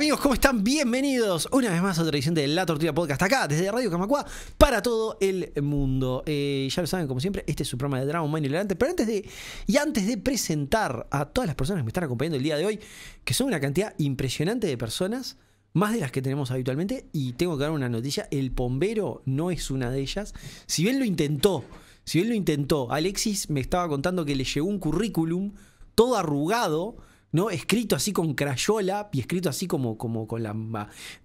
amigos? ¿Cómo están? Bienvenidos una vez más a otra edición de La Tortilla Podcast acá desde Radio Camacua para todo el mundo. Eh, ya lo saben, como siempre, este es su programa de drama y Ilerante. Pero antes de, y antes de presentar a todas las personas que me están acompañando el día de hoy, que son una cantidad impresionante de personas, más de las que tenemos habitualmente, y tengo que dar una noticia, el bombero no es una de ellas. Si bien lo intentó, si bien lo intentó, Alexis me estaba contando que le llegó un currículum todo arrugado ¿no? Escrito así con crayola y escrito así como, como con la,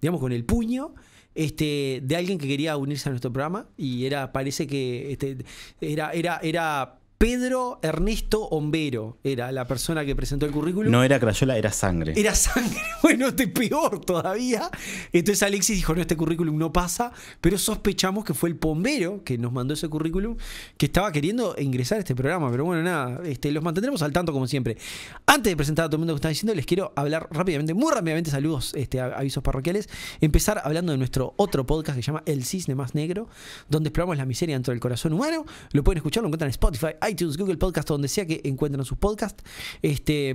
digamos, con el puño. Este, de alguien que quería unirse a nuestro programa y era parece que este, era era era Pedro Ernesto Hombero era la persona que presentó el currículum. No era crayola, era sangre. Era sangre, bueno, te peor todavía. Entonces Alexis dijo, no, este currículum no pasa, pero sospechamos que fue el pombero que nos mandó ese currículum, que estaba queriendo ingresar a este programa, pero bueno, nada, este, los mantendremos al tanto como siempre. Antes de presentar a todo el mundo que está diciendo, les quiero hablar rápidamente, muy rápidamente, saludos, este, avisos parroquiales, empezar hablando de nuestro otro podcast que se llama El Cisne Más Negro, donde exploramos la miseria dentro del corazón humano, lo pueden escuchar, lo encuentran en Spotify, iTunes, Google Podcast, donde sea que encuentren sus podcasts. Este.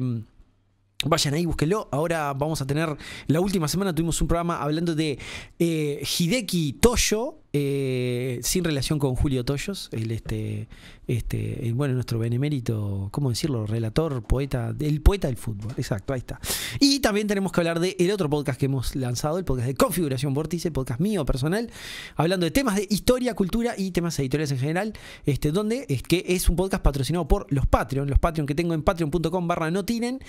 Vayan ahí, búsquenlo. Ahora vamos a tener. La última semana tuvimos un programa hablando de eh, Hideki Toyo, eh, sin relación con Julio Toyos, el este, este, bueno, nuestro benemérito, ¿cómo decirlo? Relator, poeta, el poeta del fútbol, exacto, ahí está. Y también tenemos que hablar del el otro podcast que hemos lanzado, el podcast de Configuración Vórtice, podcast mío personal, hablando de temas de historia, cultura y temas editoriales en general, este, donde es que es un podcast patrocinado por los Patreon, los Patreon que tengo en patreon.com barra no tienen,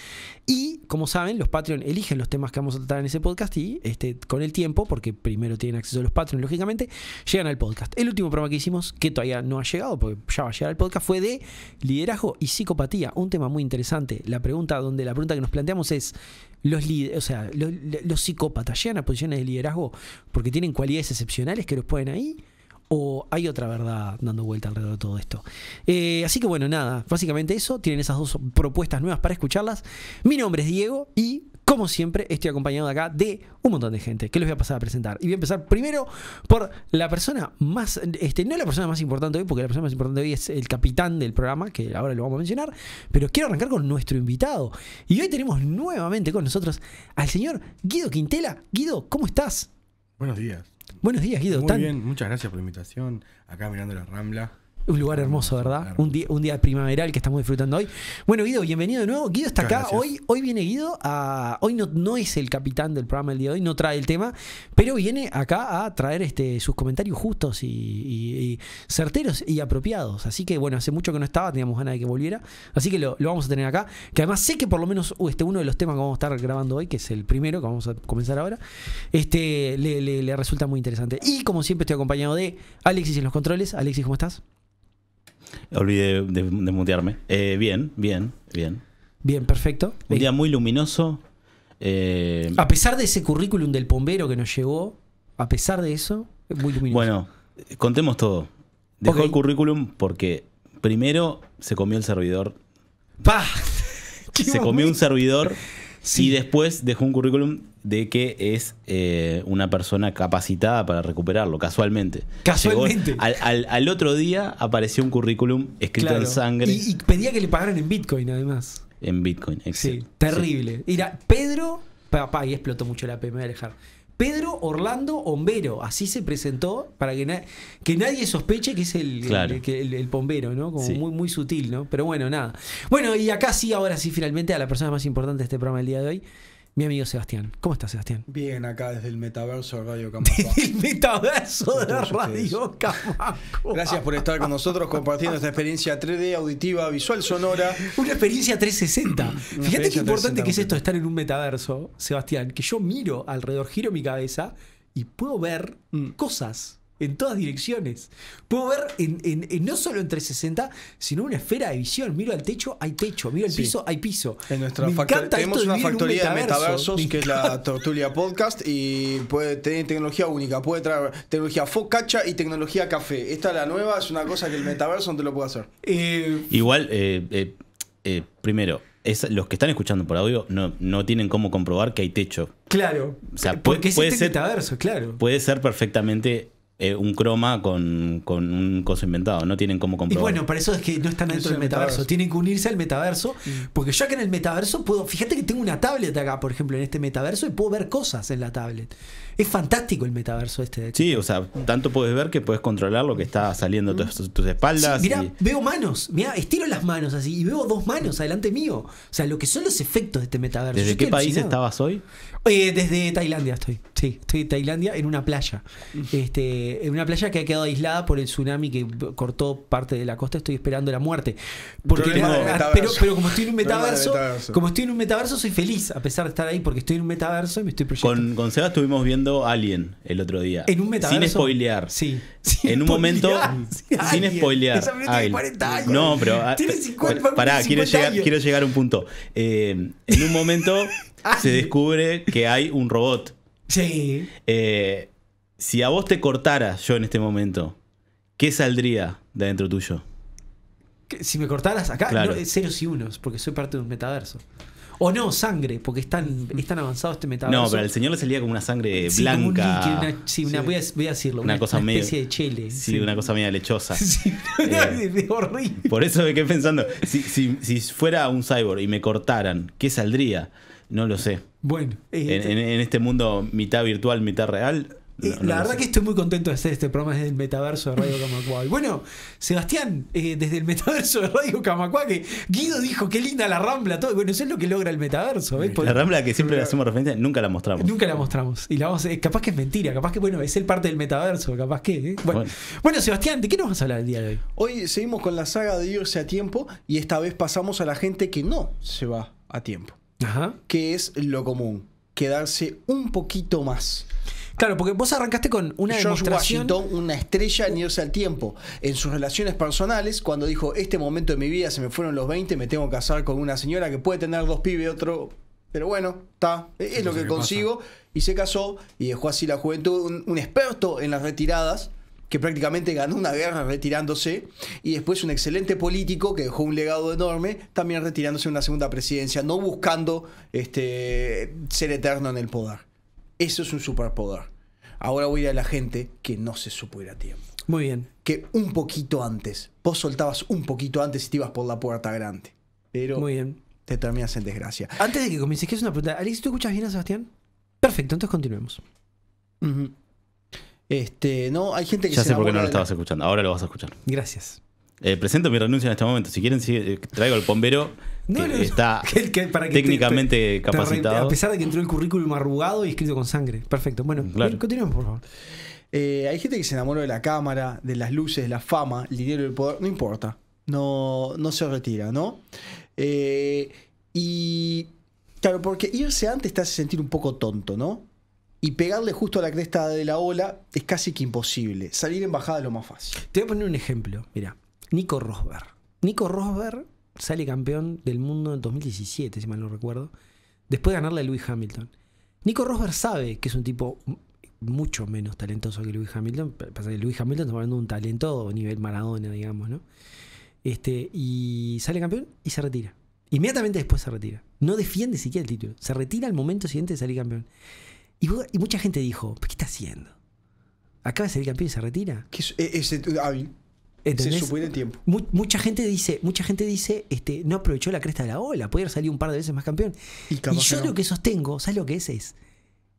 y como saben, los Patreon eligen los temas que vamos a tratar en ese podcast y este, con el tiempo, porque primero tienen acceso a los Patreon, lógicamente, llegan al podcast. El último programa que hicimos, que todavía no ha llegado, porque ya va a llegar al podcast, fue de liderazgo y psicopatía. Un tema muy interesante. La pregunta donde la pregunta que nos planteamos es: los, o sea, los, psicópatas llegan a posiciones de liderazgo porque tienen cualidades excepcionales que los pueden ahí. ¿O hay otra verdad dando vuelta alrededor de todo esto? Eh, así que bueno, nada, básicamente eso. Tienen esas dos propuestas nuevas para escucharlas. Mi nombre es Diego y como siempre, estoy acompañado acá de un montón de gente que les voy a pasar a presentar. Y voy a empezar primero por la persona más, este, no la persona más importante hoy, porque la persona más importante hoy es el capitán del programa, que ahora lo vamos a mencionar, pero quiero arrancar con nuestro invitado. Y hoy tenemos nuevamente con nosotros al señor Guido Quintela. Guido, ¿cómo estás? Buenos días. Buenos días, Guido. Muy bien, muchas gracias por la invitación. Acá mirando la Rambla. Un lugar hermoso, ¿verdad? Un, día, un día primaveral que estamos disfrutando hoy. Bueno, Guido, bienvenido de nuevo. Guido está acá. Hoy, hoy viene Guido a. Hoy no, no es el capitán del programa el día de hoy, no trae el tema, pero viene acá a traer este, sus comentarios justos y, certeros y apropiados. Así que, bueno, hace mucho que no estaba, teníamos ganas de que volviera. Así que lo, vamos a tener acá. Que además sé que por lo menos uh, este, uno de los temas que vamos a estar grabando hoy, que es el primero que vamos a comenzar ahora, este, le resulta muy interesante. Y como siempre, estoy acompañado de Alexis en los controles. Alexis, ¿cómo estás? Olvidé de, eh, bien, bien, bien. Bien, perfecto. Un día muy luminoso. Eh, a pesar de ese currículum del bombero que nos llegó, a pesar de eso, es muy luminoso. Bueno, contemos todo. Dejó el currículum porque primero se comió el servidor. ¡Pah! Se comió un servidor y después dejó un currículum de que es eh, una persona capacitada para recuperarlo, casualmente. Casualmente. al, otro día apareció un currículum escrito en sangre. Y, pedía que le pagaran en Bitcoin, además. En Bitcoin, exacto. Sí, terrible. era Pedro, papá, y explotó mucho la P, me dejar. Pedro Orlando Hombero, así se presentó para que, que nadie sospeche que es el, claro. el, bombero, ¿no? Como muy, muy sutil, ¿no? Pero bueno, nada. Bueno, y acá sí, ahora sí, finalmente, a la persona más importante de este programa del día de hoy mi amigo Sebastián. ¿Cómo estás, Sebastián? Bien, acá desde el metaverso de Radio Camacuá. el metaverso de Radio Camacuá. Gracias por estar con nosotros compartiendo esta experiencia 3D, auditiva, visual, sonora. Una experiencia 360. Fíjate qué importante que es esto, estar en un metaverso, Sebastián, que yo miro alrededor, giro mi cabeza y puedo ver mm. cosas en todas direcciones. Puedo ver no solo en 360, sino una esfera de visión. Miro al techo, hay techo. Miro al piso, hay piso. En nuestra me tenemos una factoría de metaversos, que es la Tortulia Podcast, y puede tener tecnología única. Puede traer tecnología focacha y tecnología café. Esta es la nueva, es una cosa que el metaverso no te lo puede hacer. Eh, Igual, eh, eh, primero, los que están escuchando por audio no, no tienen cómo comprobar que hay techo. Claro. O sea, puede, porque metaverso, claro. Puede ser perfectamente eh, un croma con, un coso inventado. No tienen cómo comprobar. Y bueno, para eso es que no están dentro del metaverso. Tienen que unirse al metaverso. Mm. Porque yo acá en el metaverso puedo. Fíjate que tengo una tablet acá, por ejemplo, en este metaverso y puedo ver cosas en la tablet. Es fantástico el metaverso este. De Sí, o sea, tanto puedes ver que puedes controlar lo que está saliendo de mm. tus, espaldas. mira veo manos. mira estiro las manos así y veo dos manos adelante mío. O sea, lo que son los efectos de este metaverso. ¿Desde qué país estabas hoy? Eh, desde Tailandia estoy. Sí, estoy en Tailandia en una playa. Este, en una playa que ha quedado aislada por el tsunami que cortó parte de la costa. Estoy esperando la muerte. Porque ah, pero, como estoy en un metaverso, como estoy en un metaverso, soy feliz a pesar de estar ahí porque estoy en un metaverso y me estoy proyectando. Con, con Seba estuvimos viendo Alien el otro día. En un metaverso. Sin spoilear. Sí. en un momento. sin spoilear. No, pero. Ah, eh, tiene quiero, Llegar, quiero llegar a un punto. Eh, en un momento. Ah. se descubre que hay un robot. Sí. Eh, si a vos te cortaras yo en este momento, ¿qué saldría de adentro tuyo? Si me cortaras acá, ceros y unos, porque soy parte de un metaverso. O no, sangre, porque es tan, avanzado este metaverso. No, pero al señor le salía como una sangre blanca. una, Voy, a, decirlo, una, cosa especie de chile Sí, una cosa media lechosa. Eh, horrible. Por eso me quedé pensando, si, si fuera un cyborg y me cortaran, ¿qué saldría? No lo sé. Bueno. Este- en, este mundo mitad virtual, mitad real. Eh, la verdad que estoy muy contento de hacer este programa eh, desde el metaverso de Radio Camacua. bueno, Sebastián, desde el metaverso de Radio Camacua, que Guido dijo qué linda la rambla, todo. Bueno, eso es lo que logra el metaverso. La rambla que siempre la hacemos referencia, nunca la mostramos. Nunca la mostramos. Y la vamos eh, capaz que es mentira, capaz que, bueno, es el parte del metaverso, capaz que. Bueno. bueno, Sebastián, ¿de qué nos vas a hablar el día de hoy? Hoy seguimos con la saga de irse a tiempo y esta vez pasamos a la gente que no se va a tiempo que es lo común, quedarse un poquito más. Claro, porque vos arrancaste con una una estrella en irse al tiempo. En sus relaciones personales, cuando dijo, este momento de mi vida se me fueron los 20, me tengo que casar con una señora que puede tener dos pibes, otro... Pero bueno, está, es lo que consigo. Y se casó y dejó así la juventud, un experto en las retiradas, que prácticamente ganó una guerra retirándose, y después un excelente político que dejó un legado enorme, también retirándose en una segunda presidencia, no buscando este, ser eterno en el poder. Eso es un superpoder. Ahora voy a ir a la gente que no se supiera a tiempo. Muy bien. Que un poquito antes, vos soltabas un poquito antes y te ibas por la puerta grande. Pero Muy bien. te terminas en desgracia. Antes de que comiences, que es una pregunta. Alex, ¿tú escuchas bien a Sebastián? Perfecto, entonces continuemos. Este, no, hay gente que ya sé por qué no lo estabas escuchando. Ahora lo vas a escuchar. Gracias. Eh, presento mi renuncia en este momento. Si quieren, eh, traigo al bombero. Que está técnicamente capacitado. a pesar de que entró el currículum arrugado y escrito con sangre. Perfecto. Bueno, eh, continuemos, por favor. hay gente que se enamoró de la cámara, de las luces, de la fama, el dinero, el poder. No importa. No, no se retira, ¿no? y. Claro, porque irse antes te hace sentir un poco tonto, ¿no? y pegarle justo a la cresta de la ola es casi que imposible. Salir en bajada es lo más fácil. Te voy a poner un ejemplo. Mira, Nico Rosberg. Nico Rosberg sale campeón del mundo en 2017, si mal no recuerdo, después de ganarle a Lewis Hamilton. Nico Rosberg sabe que es un tipo mucho menos talentoso que Lewis Hamilton. Pasa que Lewis Hamilton está un talento a nivel Maradona, digamos, ¿no? Este, y sale campeón y se retira. Inmediatamente después se retira. No defiende siquiera el título. Se retira al momento siguiente de salir campeón. Y, mucha gente dijo, ¿qué está haciendo? Acaba de salir campeón y se retira. Eh, eh, se supone el tiempo. mucha gente dice, mucha gente dice, este, no aprovechó la cresta de la ola, podría haber un par de veces más campeón. Y, yo lo que sostengo, ¿sabes lo que es? Es.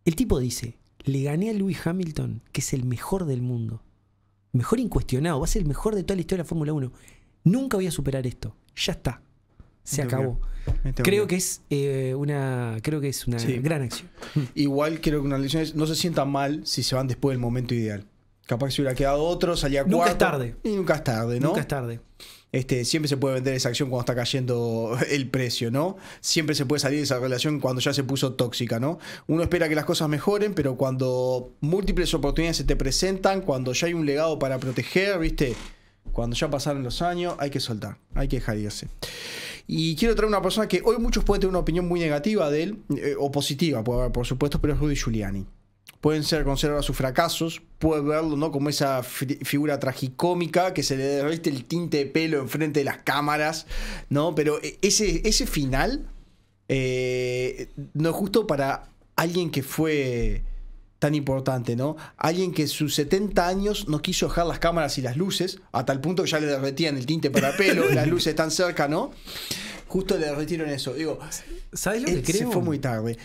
El tipo dice, le gané a Lewis Hamilton, que es el mejor del mundo. Mejor incuestionado, va a ser el mejor de toda la historia de la Fórmula 1. Nunca voy a superar esto. Ya está se acabó. creo, que es, eh, una, creo que es una gran acción. Igual creo que una lección no se sientan mal si se van después del momento ideal. Capaz que se hubiera quedado otro, salía cuarto. Nunca es tarde. nunca es tarde, ¿no? Nunca es tarde. Este, siempre se puede vender esa acción cuando está cayendo el precio, ¿no? Siempre se puede salir de esa relación cuando ya se puso tóxica, ¿no? Uno espera que las cosas mejoren, pero cuando múltiples oportunidades se te presentan, cuando ya hay un legado para proteger, ¿viste? Cuando ya pasaron los años, hay que soltar, hay que dejar irse. Y quiero traer una persona que hoy muchos pueden tener una opinión muy negativa de él, eh, o positiva, por, supuesto, pero es Rudy Giuliani pueden ser considerar sus fracasos, puede verlo ¿no? como esa figura tragicómica que se le derrite el tinte de pelo enfrente de las cámaras, ¿no? Pero eh, ese, ese final eh, no es justo para alguien que fue tan importante, ¿no? Alguien que sus 70 años no quiso dejar las cámaras y las luces, a tal punto que ya le derretían el tinte para pelo, las luces tan cerca, ¿no? Justo le derretieron eso. Digo, ¿sabes lo que eh, creo? Se fue muy tarde.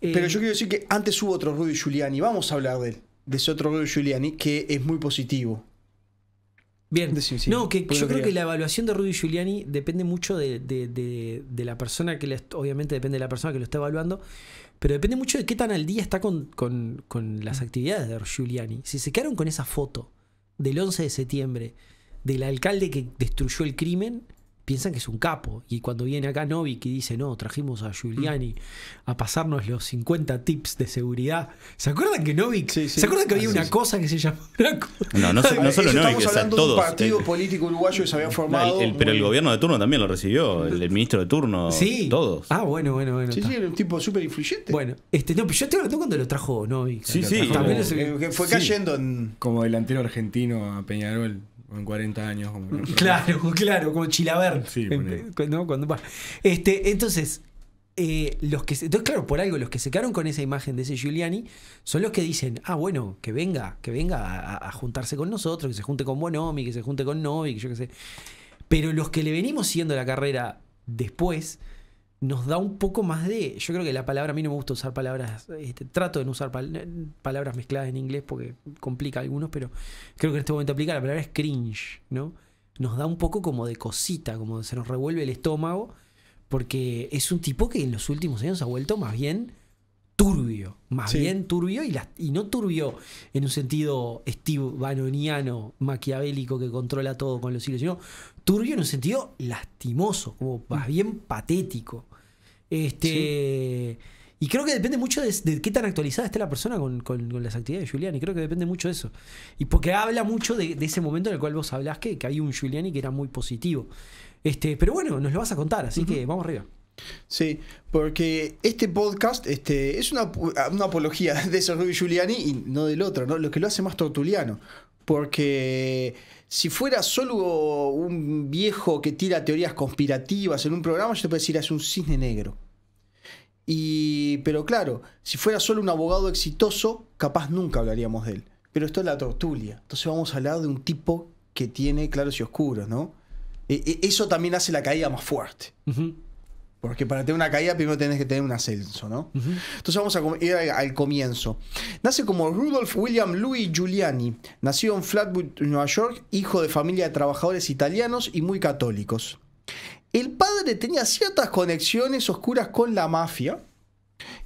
Eh, Pero yo quiero decir que antes hubo otro Rudy Giuliani, vamos a hablar de él, de ese otro Rudy Giuliani, que es muy positivo. Bien. no, que yo creo que la evaluación de Rudy Giuliani depende mucho de, la persona que, obviamente depende de la persona que lo está evaluando, pero depende mucho de qué tan al día está con, con las actividades de Rudy Giuliani. Si se quedaron con esa foto del 11 de septiembre del alcalde que destruyó el crimen, piensan que es un capo. Y cuando viene acá Novik y dice, no, trajimos a Giuliani a pasarnos los 50 tips de seguridad. ¿Se acuerdan que Novik? ¿Se acuerdan que había ah, una cosa que se llamaba No, no, no solo Novik, o sea, todos. Un partido eh, político uruguayo que se había formado. pero el gobierno de turno también lo recibió, el, ministro de turno. Sí. Todos. Ah, bueno, bueno, bueno. Sí, sí, era un tipo súper influyente. Bueno, este, no, pero yo te hablando cuando lo trajo Novik. Sí, sí. también eh, fue cayendo en. Como delantero argentino a Peñarol en 40 años. Como claro, claro, como Chilabert. Sí, ¿no? Cuando va. Este, entonces, eh, los que se, entonces, claro, por algo, los que se quedaron con esa imagen de ese Giuliani son los que dicen, ah, bueno, que venga, que venga a, juntarse con nosotros, que se junte con Bonomi, que se junte con Novi, que yo qué sé. Pero los que le venimos siguiendo la carrera después, nos da un poco más de. Yo creo que la palabra, a mí no me gusta usar palabras. Este, trato de no usar palabras mezcladas en inglés porque complica a algunos, pero creo que en este momento aplica la palabra es cringe, ¿no? Nos da un poco como de cosita, como se nos revuelve el estómago, porque es un tipo que en los últimos años ha vuelto más bien turbio, más bien turbio y, no turbio en un sentido Steve Bannoniano, maquiavélico que controla todo con los hilos, turbio en un sentido lastimoso, como mm. más bien patético. Este. Y creo que depende mucho de, qué tan actualizada esté la persona con, las actividades de Giuliani. Creo que depende mucho de eso. Y porque habla mucho de, ese momento en el cual vos hablás que, que un Giuliani que era muy positivo. Este, pero bueno, nos lo vas a contar, así que vamos arriba. Sí, porque este podcast este, es una, apología de esos Giuliani y no del otro, ¿no? lo que lo hace más tortuliano porque si fuera solo un viejo que tira teorías conspirativas en un programa, yo te puedo decir, ah, es un cisne negro. Y, pero claro, si fuera solo un abogado exitoso, capaz nunca hablaríamos de él. Pero esto es la tortulia. Entonces vamos a hablar de un tipo que tiene claros y oscuros, ¿no? E, e, eso también hace la caída más fuerte. Porque para tener una caída primero tenés que tener un ascenso, ¿no? Entonces vamos a ir al, comienzo. Nace como Rudolf William Louis Giuliani. Nació en Flatwood, Nueva York, hijo de familia de trabajadores italianos y muy católicos. El padre tenía ciertas conexiones oscuras con la mafia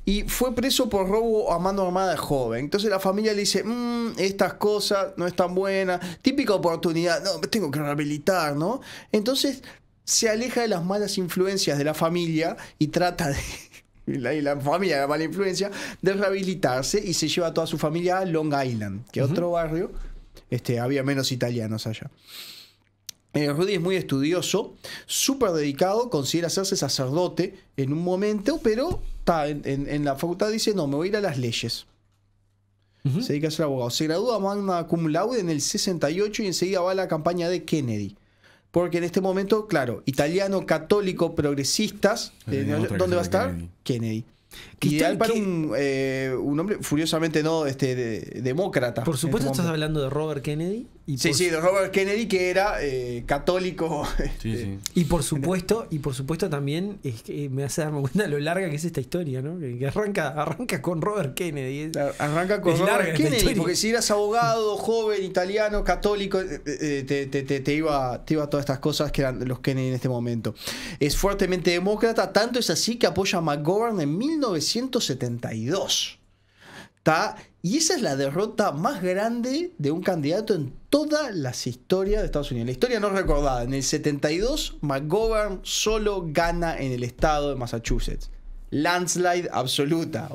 y fue preso por robo a mano armada de joven. Entonces la familia le dice, mm, estas cosas no están buenas, típica oportunidad, no, tengo que rehabilitar, ¿no? Entonces se aleja de las malas influencias de la familia y trata de la, familia la mala influencia, de rehabilitarse y se lleva a toda su familia a Long Island, que es otro barrio, este, había menos italianos allá. Eh, Rudy es muy estudioso, súper dedicado, considera hacerse sacerdote en un momento, pero está en, la facultad dice, no, me voy a ir a las leyes. Se dedica a ser abogado. Se gradúa magna cum laude en el 68 y enseguida va a la campaña de Kennedy porque en este momento, claro, italiano, católico, progresistas, eh, ¿dónde va a estar? Kennedy. Ideal para un, eh, un, hombre furiosamente no este, demócrata. Por este supuesto, estás hablando de Robert Kennedy, Sí, sí, de Robert Kennedy, que era eh, católico. Este, y por supuesto, y por supuesto también me hace darme cuenta lo larga que es esta historia, ¿no? Que arranca, arranca con Robert Kennedy. Arranca con Robert Kennedy, porque si eras abogado, joven, italiano, católico, eh, eh, te, te, iba, te iba todas estas cosas que eran los Kennedy en este momento. Es fuertemente demócrata, tanto es así que apoya a McGovern en 1972. Está y esa es la derrota más grande de un candidato en todas las historias de Estados Unidos. La historia no recordada. En el 72, McGovern solo gana en el estado de Massachusetts. Landslide absoluta.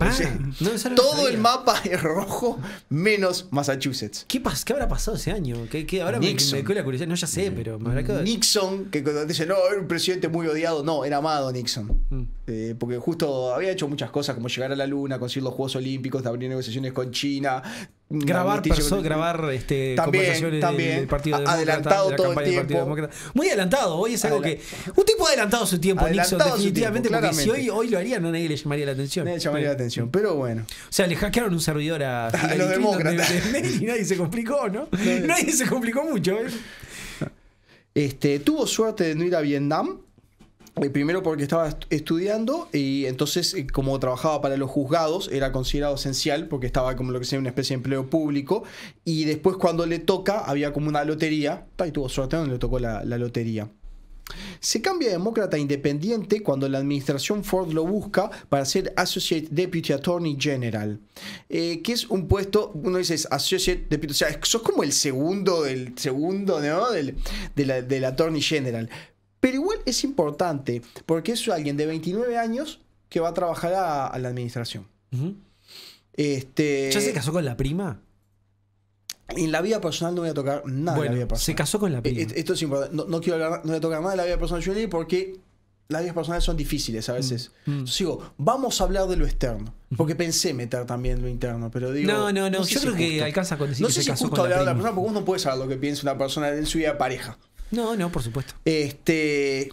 todo el mapa es rojo menos Massachusetts. ¿Qué, habrá pasado ese año? ¿Qué, Ahora Nixon. No, ya sé, pero habrá Nixon, que cuando dice, no, era un presidente muy odiado. No, era amado Nixon. Mm. Eh, porque justo había hecho muchas cosas como llegar a la luna, conseguir los Juegos Olímpicos, abrir negociaciones con China, grabar grabar también, adelantado todo Muy adelantado, hoy es algo que un tipo adelantado su tiempo adelantado definitivamente porque si hoy, lo harían no nadie le llamaría la atención. Nadie le llamaría la atención, pero bueno. O sea, le hackearon un servidor a, los demócratas y nadie se complicó, ¿no? nadie se complicó mucho. ¿eh? Este, tuvo suerte de no ir a Vietnam eh, primero porque estaba estudiando y entonces eh, como trabajaba para los juzgados era considerado esencial porque estaba como lo que sea una especie de empleo público y después cuando le toca había como una lotería y tuvo suerte donde le tocó la, lotería. Se cambia a demócrata independiente cuando la administración Ford lo busca para ser Associate Deputy Attorney General, eh, que es un puesto, uno dice Associate Deputy, o sea, sos como el segundo del segundo, ¿no? Del, de del Attorney General. Pero igual es importante, porque es alguien de 29 años que va a trabajar a, la administración. este, ¿Ya se casó con la prima? En la vida personal no voy a tocar nada de la vida personal. Se casó con la prima. E-, e-, esto es importante. No, quiero hablar, no voy a tocar nada de la vida personal de Julie porque las vidas personales son difíciles a mm, veces. Mm. Entonces digo, vamos a hablar de lo externo. Porque pensé meter también lo interno, pero digo. No, no, no. no yo creo que alcanza con decir no que sé se si justo hablar de la persona, porque vos no puedes saber lo que piensa una persona en su vida de pareja. No, no, por supuesto. Este.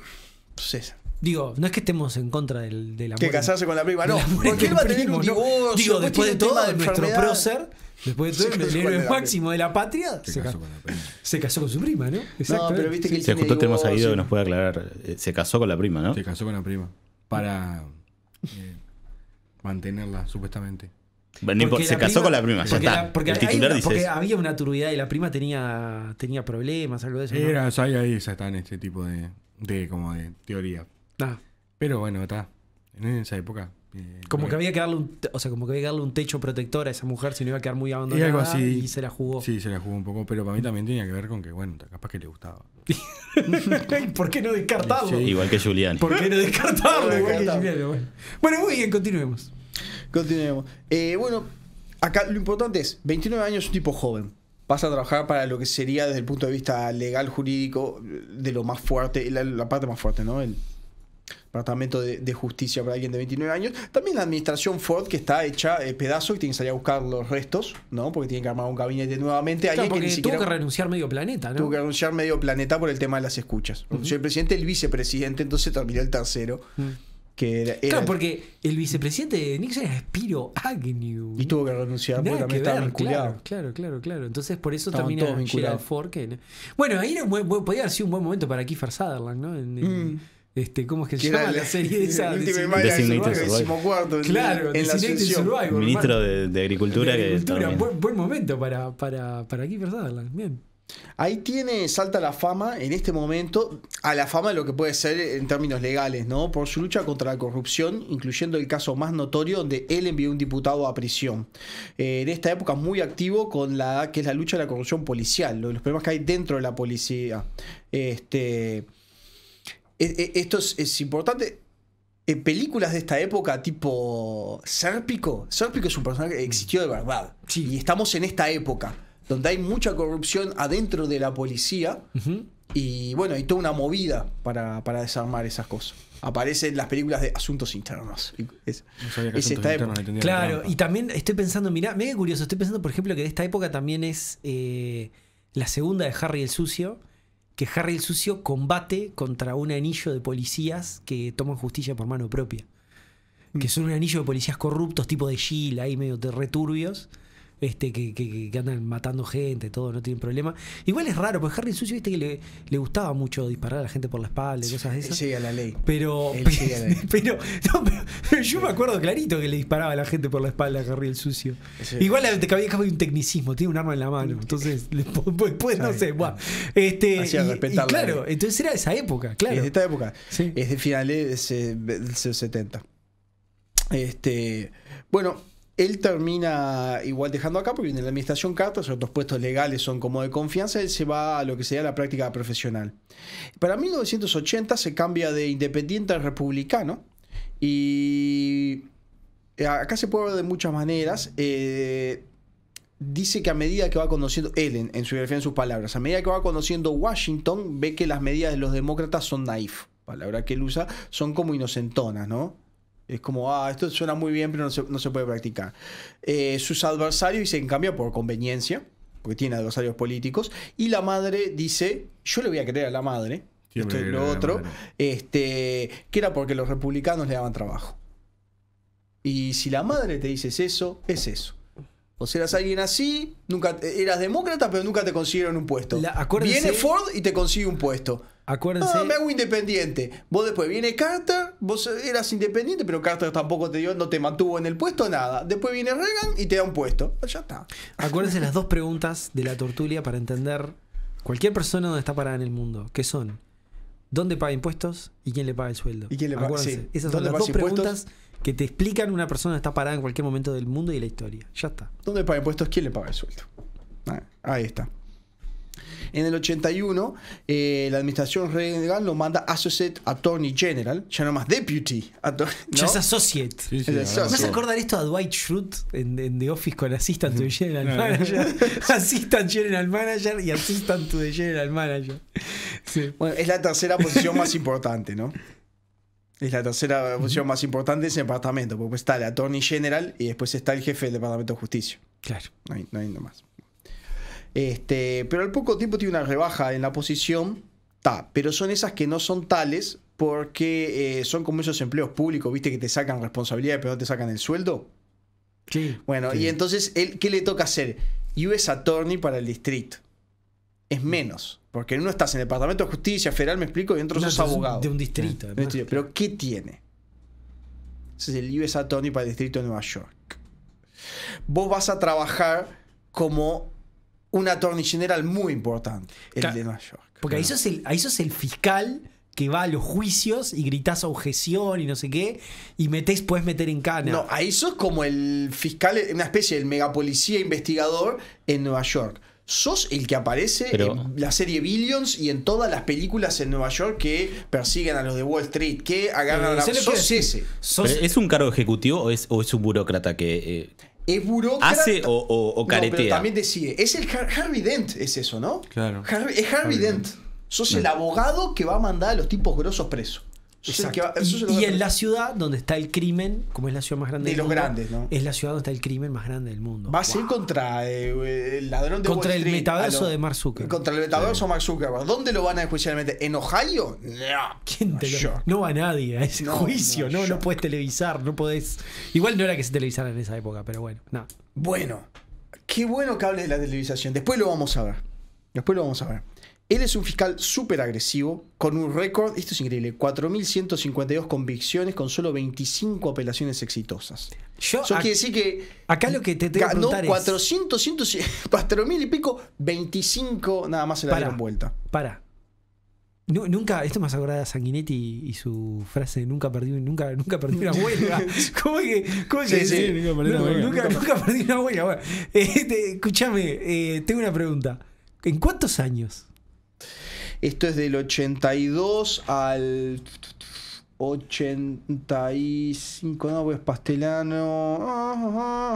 Pues Digo, no es que estemos en contra del, del amor. Que casarse con la prima, no. Porque él va a tener un divorcio. Digo, después de todo, de nuestro prócer, después de todo, el héroe máximo de la patria se, casó, con la prima. se casó con su prima, ¿no? Exacto. No, pero viste que él tenemos a Guido nos puede aclarar. Eh, se casó con la prima, ¿no? Se casó con la prima. Para eh, mantenerla, supuestamente se casó con la prima, ya está. porque, había una turbidez y la prima tenía, tenía problemas, algo de eso. ahí está en este tipo de, de, como de teoría. Ah. Pero bueno, está. En esa época. Eh, como que había que darle un, o sea, como que había que darle un techo protector a esa mujer si no iba a quedar muy abandonada. Y, se la jugó. Sí, se la jugó un poco, pero para mí también tenía que ver con que, bueno, capaz que le gustaba. ¿Por qué no descartarlo? Igual que Julián. ¿Por qué no descartarlo? bueno, muy bien, continuemos. Continuemos. Eh, bueno, acá lo importante es, 29 años, un tipo joven. Vas a trabajar para lo que sería desde el punto de vista legal, jurídico, de lo más fuerte, la, parte más fuerte, ¿no? El Departamento de, Justicia para alguien de 29 años. También la administración Ford, que está hecha pedazo y tiene que salir a buscar los restos, ¿no? Porque tiene que armar un gabinete nuevamente. que que renunciar medio planeta, ¿no? que renunciar medio planeta por el tema de las escuchas. el presidente, el vicepresidente, entonces terminó el tercero. Mm. Que era, claro, porque el vicepresidente de Nixon era Spiro Agnew. Y tuvo que renunciar porque también estaba vinculado. Claro, claro, claro, Entonces por eso también era Gerald Ford. Bueno, ahí era podía haber sido un buen momento para Kiefer Sutherland, ¿no? En, mm. este, ¿Cómo es que se llama la, serie de esa? Claro, en El Ministro de, de, Agricultura. De agricultura. Que buen, buen, momento para, para, para Kiefer Sutherland. Bien. Ahí tiene, salta la fama en este momento, a la fama de lo que puede ser en términos legales, ¿no? Por su lucha contra la corrupción, incluyendo el caso más notorio donde él envió a un diputado a prisión. Eh, en esta época muy activo con la que es la lucha de la corrupción policial, los problemas que hay dentro de la policía. Este, e, e, esto es, importante. En películas de esta época, tipo Sérpico, Sérpico es un personaje que existió de verdad. Sí. Y estamos en esta época donde hay mucha corrupción adentro de la policía. Y bueno, hay toda una movida para, desarmar esas cosas. Aparecen las películas de asuntos internos. no sabía claro, y también estoy pensando, mirá, mega curioso, estoy pensando, por ejemplo, que de esta época también es eh, la segunda de Harry el Sucio, que Harry el Sucio combate contra un anillo de policías que toman justicia por mano propia. Que son un anillo de policías corruptos, tipo de Gil, ahí medio de returbios este, que, andan matando gente, todo, no tienen problema. Igual es raro, porque Harry Sucio, viste que le, gustaba mucho disparar a la gente por la espalda y cosas de esas. Sí, a la ley. Pero, pero, yo me acuerdo clarito que le disparaba a la gente por la espalda a Harry el Sucio. Igual te cabía un tecnicismo, tiene un arma en la mano. Entonces, después, pues, no sé, Este, claro, eh. entonces era de esa época, claro. Es de esta época. Es de finales eh, del 70. Este, bueno, él termina igual dejando acá, porque en la administración cartas, otros puestos legales son como de confianza, él se va a lo que sería la práctica profesional. Para 1980 se cambia de independiente a republicano y eh, acá se puede ver de muchas maneras. Eh, dice que a medida que va conociendo, Ellen, en su biografía, en sus palabras, a medida que va conociendo Washington, ve que las medidas de los demócratas son naif, palabra que él usa, son como inocentonas, ¿no? Es como, ah, esto suena muy bien, pero no se, puede practicar. Eh, sus adversarios dicen, cambia por conveniencia, porque tiene adversarios políticos. Y la madre dice, yo le voy a creer a la madre, esto es lo otro, este, que era porque los republicanos le daban trabajo. Y si la madre te dices eso, es eso. O serás eras alguien así, nunca eras demócrata, pero nunca te consiguieron un puesto. Viene Ford y te consigue un puesto. Acuérdense. No, ah, me hago independiente. Vos después viene Carter, vos eras independiente, pero Carter tampoco te dio, no te mantuvo en el puesto, nada. Después viene Reagan y te da un puesto. Ya está. Acuérdense las dos preguntas de la tortulia para entender cualquier persona donde está parada en el mundo. que son? ¿Dónde paga impuestos y quién le paga el sueldo? ¿Y quién le paga? Esas son las dos preguntas que te explican una persona que está parada en cualquier momento del mundo y la historia. Ya está. ¿Dónde paga impuestos? ¿Quién le paga el sueldo? Ah, ahí está. En el 81, eh, la administración Reagan lo manda Associate Attorney General, ya no más Deputy Attorney ¿no? Ya es Associate. Sí, acordar esto a Dwight Schrute en, The Office con Assistant to the General Manager? assistant General Manager y Assistant to the General Manager. es la tercera posición más importante, ¿no? Es la tercera posición más importante en ese departamento, porque está el Attorney General y después está el jefe del Departamento de Justicia. Claro. No hay, no hay este, pero al poco tiempo tiene una rebaja en la posición. Ta, pero son esas que no son tales porque eh, son como esos empleos públicos, viste, que te sacan responsabilidad pero no te sacan el sueldo. Sí. Bueno, y entonces, él, ¿qué le toca hacer? US Attorney para el distrito. Es mm. menos. Porque uno estás en el Departamento de Justicia Federal, me explico, y otro abogado. De un distrito. Pero ¿qué tiene? Ese es el US Attorney para el distrito de Nueva York. Vos vas a trabajar como un Attorney General muy importante, el de Nueva York. Porque ahí, sos el, el fiscal que va a los juicios y gritás objeción y no sé qué, y metés, puedes meter en cana. No, a eso es como el fiscal, una especie del megapolicía investigador en Nueva York. Sos el que aparece en la serie Billions y en todas las películas en Nueva York que persiguen a los de Wall Street, que agarran eh, a la... Sos ¿Es un cargo ejecutivo o es, un burócrata que... Eh, es burócrata. Hace o, o, caretea. pero también decide. Es el Harvey Dent, es eso, ¿no? Claro. es Harvey, Dent. Sos el abogado que va a mandar a los tipos grosos presos y, en la ciudad donde está el crimen, como es la ciudad más grande del mundo, es la ciudad donde está el crimen más grande del mundo. Va a ser contra eh, el ladrón de ah, Contra el metaverso de Mark Contra el metaverso de Mark Zuckerberg. ¿Dónde lo van a judicialmente? ¿En Ohio? No. ¿Quién te no, va nadie a ese juicio. No, no, puedes televisar, no podés. Igual no era que se televisara en esa época, pero bueno, nada. Bueno, qué bueno que hables de la televisación. Después lo vamos a ver. Después lo vamos a ver. Él es un fiscal súper agresivo, con un récord, esto es increíble, 4.152 convicciones con solo 25 apelaciones exitosas. Yo, Eso quiere decir que... Acá lo que te tengo ganó que 400, 4.000 y pico, 25 nada más se la dieron vuelta. Para. nunca, esto me hace acordar a Sanguinetti y, su frase nunca perdí, nunca, nunca perdí una huelga. ¿Cómo que, que nunca, perdí una huelga, nunca, perdí una huelga. Bueno, este, escúchame, eh, tengo una pregunta. ¿En cuántos años? Esto es del 82 al 85, no, pues pastelano.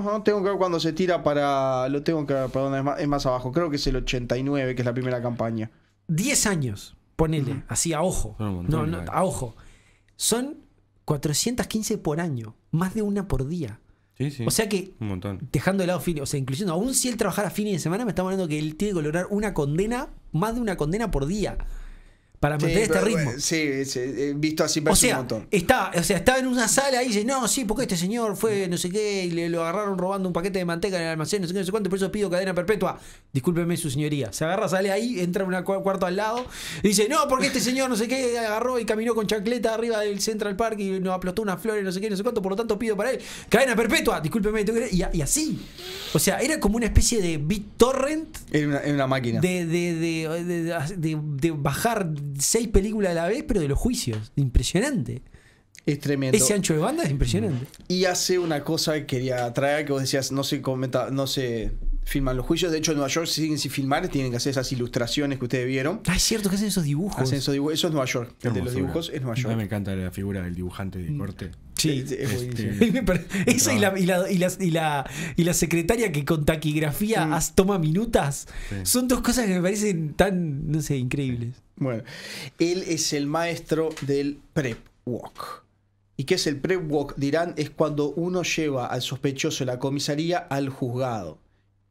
no tengo que ver cuando se tira para. Lo tengo que perdón, es más, es más, abajo. Creo que es el 89, que es la primera campaña. 10 años, ponele, así a ojo. No, no, a ojo. Son 415 por año, más de una por día. Sí, sí. O sea que, un montón. dejando de lado fino. o sea, incluyendo, aún si él trabajara fines de semana, me está hablando que él tiene que lograr una condena más de una condena por día para mantener este ritmo. Eh, sí, visto así o sea, un Está, o sea, estaba en una sala y dice, no, sí, porque este señor fue no sé qué y le lo agarraron robando un paquete de manteca en el almacén, no sé qué, no sé cuánto, por eso pido cadena perpetua. Discúlpeme su señoría. Se agarra, sale ahí, entra en un cuarto al lado y dice, no, porque este señor no sé qué agarró y caminó con chancleta arriba del Central Park y nos aplastó unas flores, no sé qué, no sé cuánto, por lo tanto pido para él cadena perpetua. Discúlpeme, y, y, así. O sea, era como una especie de BitTorrent. en una, una, máquina. de, de, de, de bajar seis películas a la vez, pero de los juicios. Impresionante. Es tremendo. Ese ancho de banda es impresionante. Y hace una cosa que quería traer que vos decías, no se comenta, no se filman los juicios. De hecho, en Nueva York siguen sin filmar, tienen que hacer esas ilustraciones que ustedes vieron. Ah, es cierto que hacen esos dibujos. Hacen esos dibujos. Eso es Nueva York. El de los dibujos es Nueva York. A mí me encanta la figura del dibujante de corte. Sí, es este, Esa y la, secretaria que con taquigrafía toma minutas. Son dos cosas que me parecen tan, no sé, increíbles. Bueno, él es el maestro del prep walk. ¿Y qué es el prep walk? Dirán, es cuando uno lleva al sospechoso de la comisaría al juzgado.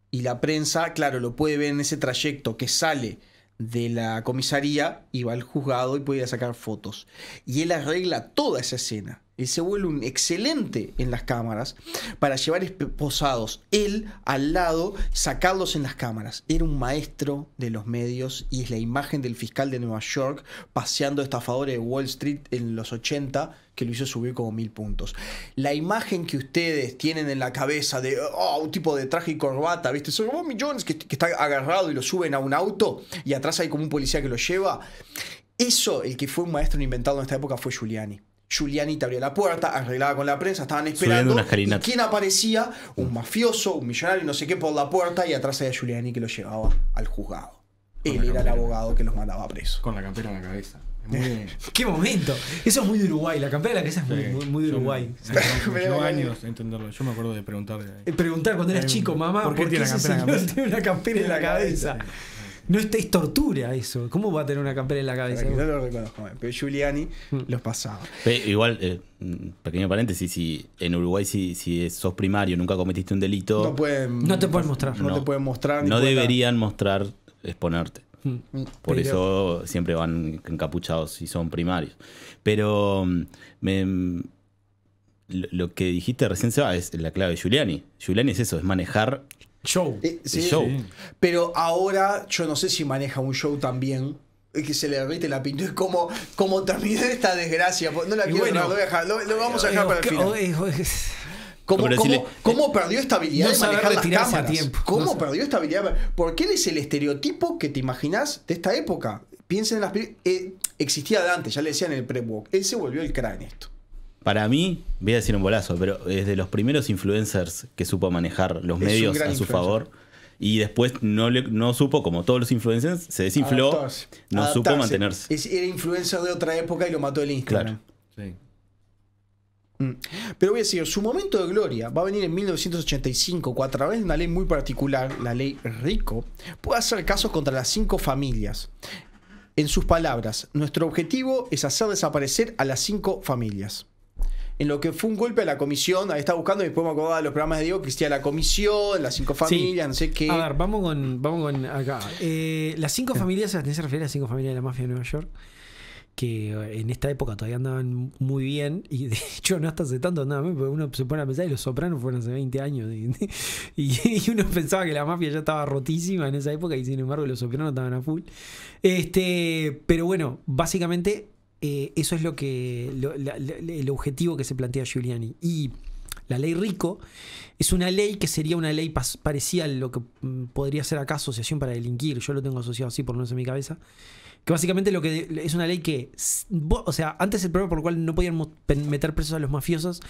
Y la prensa, claro, lo puede ver en ese trayecto que sale de la comisaría y va al juzgado y puede ir a sacar fotos. Y él arregla toda esa escena él se vuelve un excelente en las cámaras para llevar posados él al lado, sacarlos en las cámaras. Era un maestro de los medios y es la imagen del fiscal de Nueva York paseando estafadores de Wall Street en los 80 que lo hizo subir como mil puntos. La imagen que ustedes tienen en la cabeza de oh, un tipo de traje y corbata, ¿viste? Son dos millones que, que está agarrado y lo suben a un auto y atrás hay como un policía que lo lleva. Eso, el que fue un maestro inventado en esta época fue Giuliani. Giuliani te abría la puerta, arreglaba con la prensa, estaban esperando. Una ¿Quién aparecía? Un mafioso, un millonario, no sé qué, por la puerta y atrás había Giuliani que lo llevaba al juzgado. Él era el abogado que los mandaba preso Con la campera en la cabeza. ¡Qué momento! Eso es muy de Uruguay, la campera de la cabeza es muy, de Uruguay. Yo me acuerdo de preguntarle. Eh, preguntar cuando eras eh, chico, mamá, ¿por qué, tiene, una campera en la cabeza no estáis tortura eso. ¿Cómo va a tener una campera en la cabeza? No lo reconozco, eh, pero Giuliani mm. los pasaba. igual, eh, pequeño paréntesis, si en Uruguay si, sos primario, nunca cometiste un delito. No, no te pueden mostrar. No, te pueden mostrar. No deberían mostrar exponerte. Mm. Por eso siempre van encapuchados si son primarios. Pero mm, lo que dijiste recién, Seba, es la clave de Giuliani. Giuliani es eso, es manejar show. Eh, Pero ahora yo no sé si maneja un show también eh, que se le derrite la pintura. Es como, como esta desgracia. No la quiero, bueno, lo, vamos a dejar para el final. ¿Cómo, eh, perdió estabilidad no de manejar las cámaras? ¿Cómo perdió estabilidad? Porque él es el estereotipo que te imaginas de esta época. Piensen en las eh, existía antes. ya le decían en el pre-walk. Él se volvió el crack en esto. Para mí, voy a decir un bolazo, pero es de los primeros influencers que supo manejar los medios a su favor. Y después no, supo, como todos los influencers, se desinfló, no supo mantenerse. era influencer de otra época y lo mató el Instagram. Claro. Mm. Pero voy a decir, su momento de gloria va a venir en 1985, cuando a través de una ley muy particular, la ley Rico, puede hacer casos contra las cinco familias. En sus palabras, nuestro objetivo es hacer desaparecer a las cinco familias en lo que fue un golpe a la comisión, ahí está buscando y después me acordaba de los programas de Diego, que la comisión, las cinco familias, no sé qué. A ver, vamos con, vamos con acá. Eh, las cinco familias, se se refiere a las cinco familias de la mafia de Nueva York? que eh, en esta época todavía andaban muy bien, y de hecho no hasta hace tanto nada, porque uno se pone a pensar y los sopranos fueron hace 20 años, y, uno pensaba que la mafia ya estaba rotísima en esa época, y sin embargo los sopranos estaban a full. Este, pero bueno, básicamente eh, eso es lo que el objetivo que se plantea Giuliani. Y la ley Rico es una ley que sería una ley parecida a lo que mm, podría ser acá asociación para delinquir. Yo lo tengo asociado así por no en mi cabeza. Que básicamente lo que es una ley que. O sea, antes el problema por el cual no podían meter presos a los mafiosos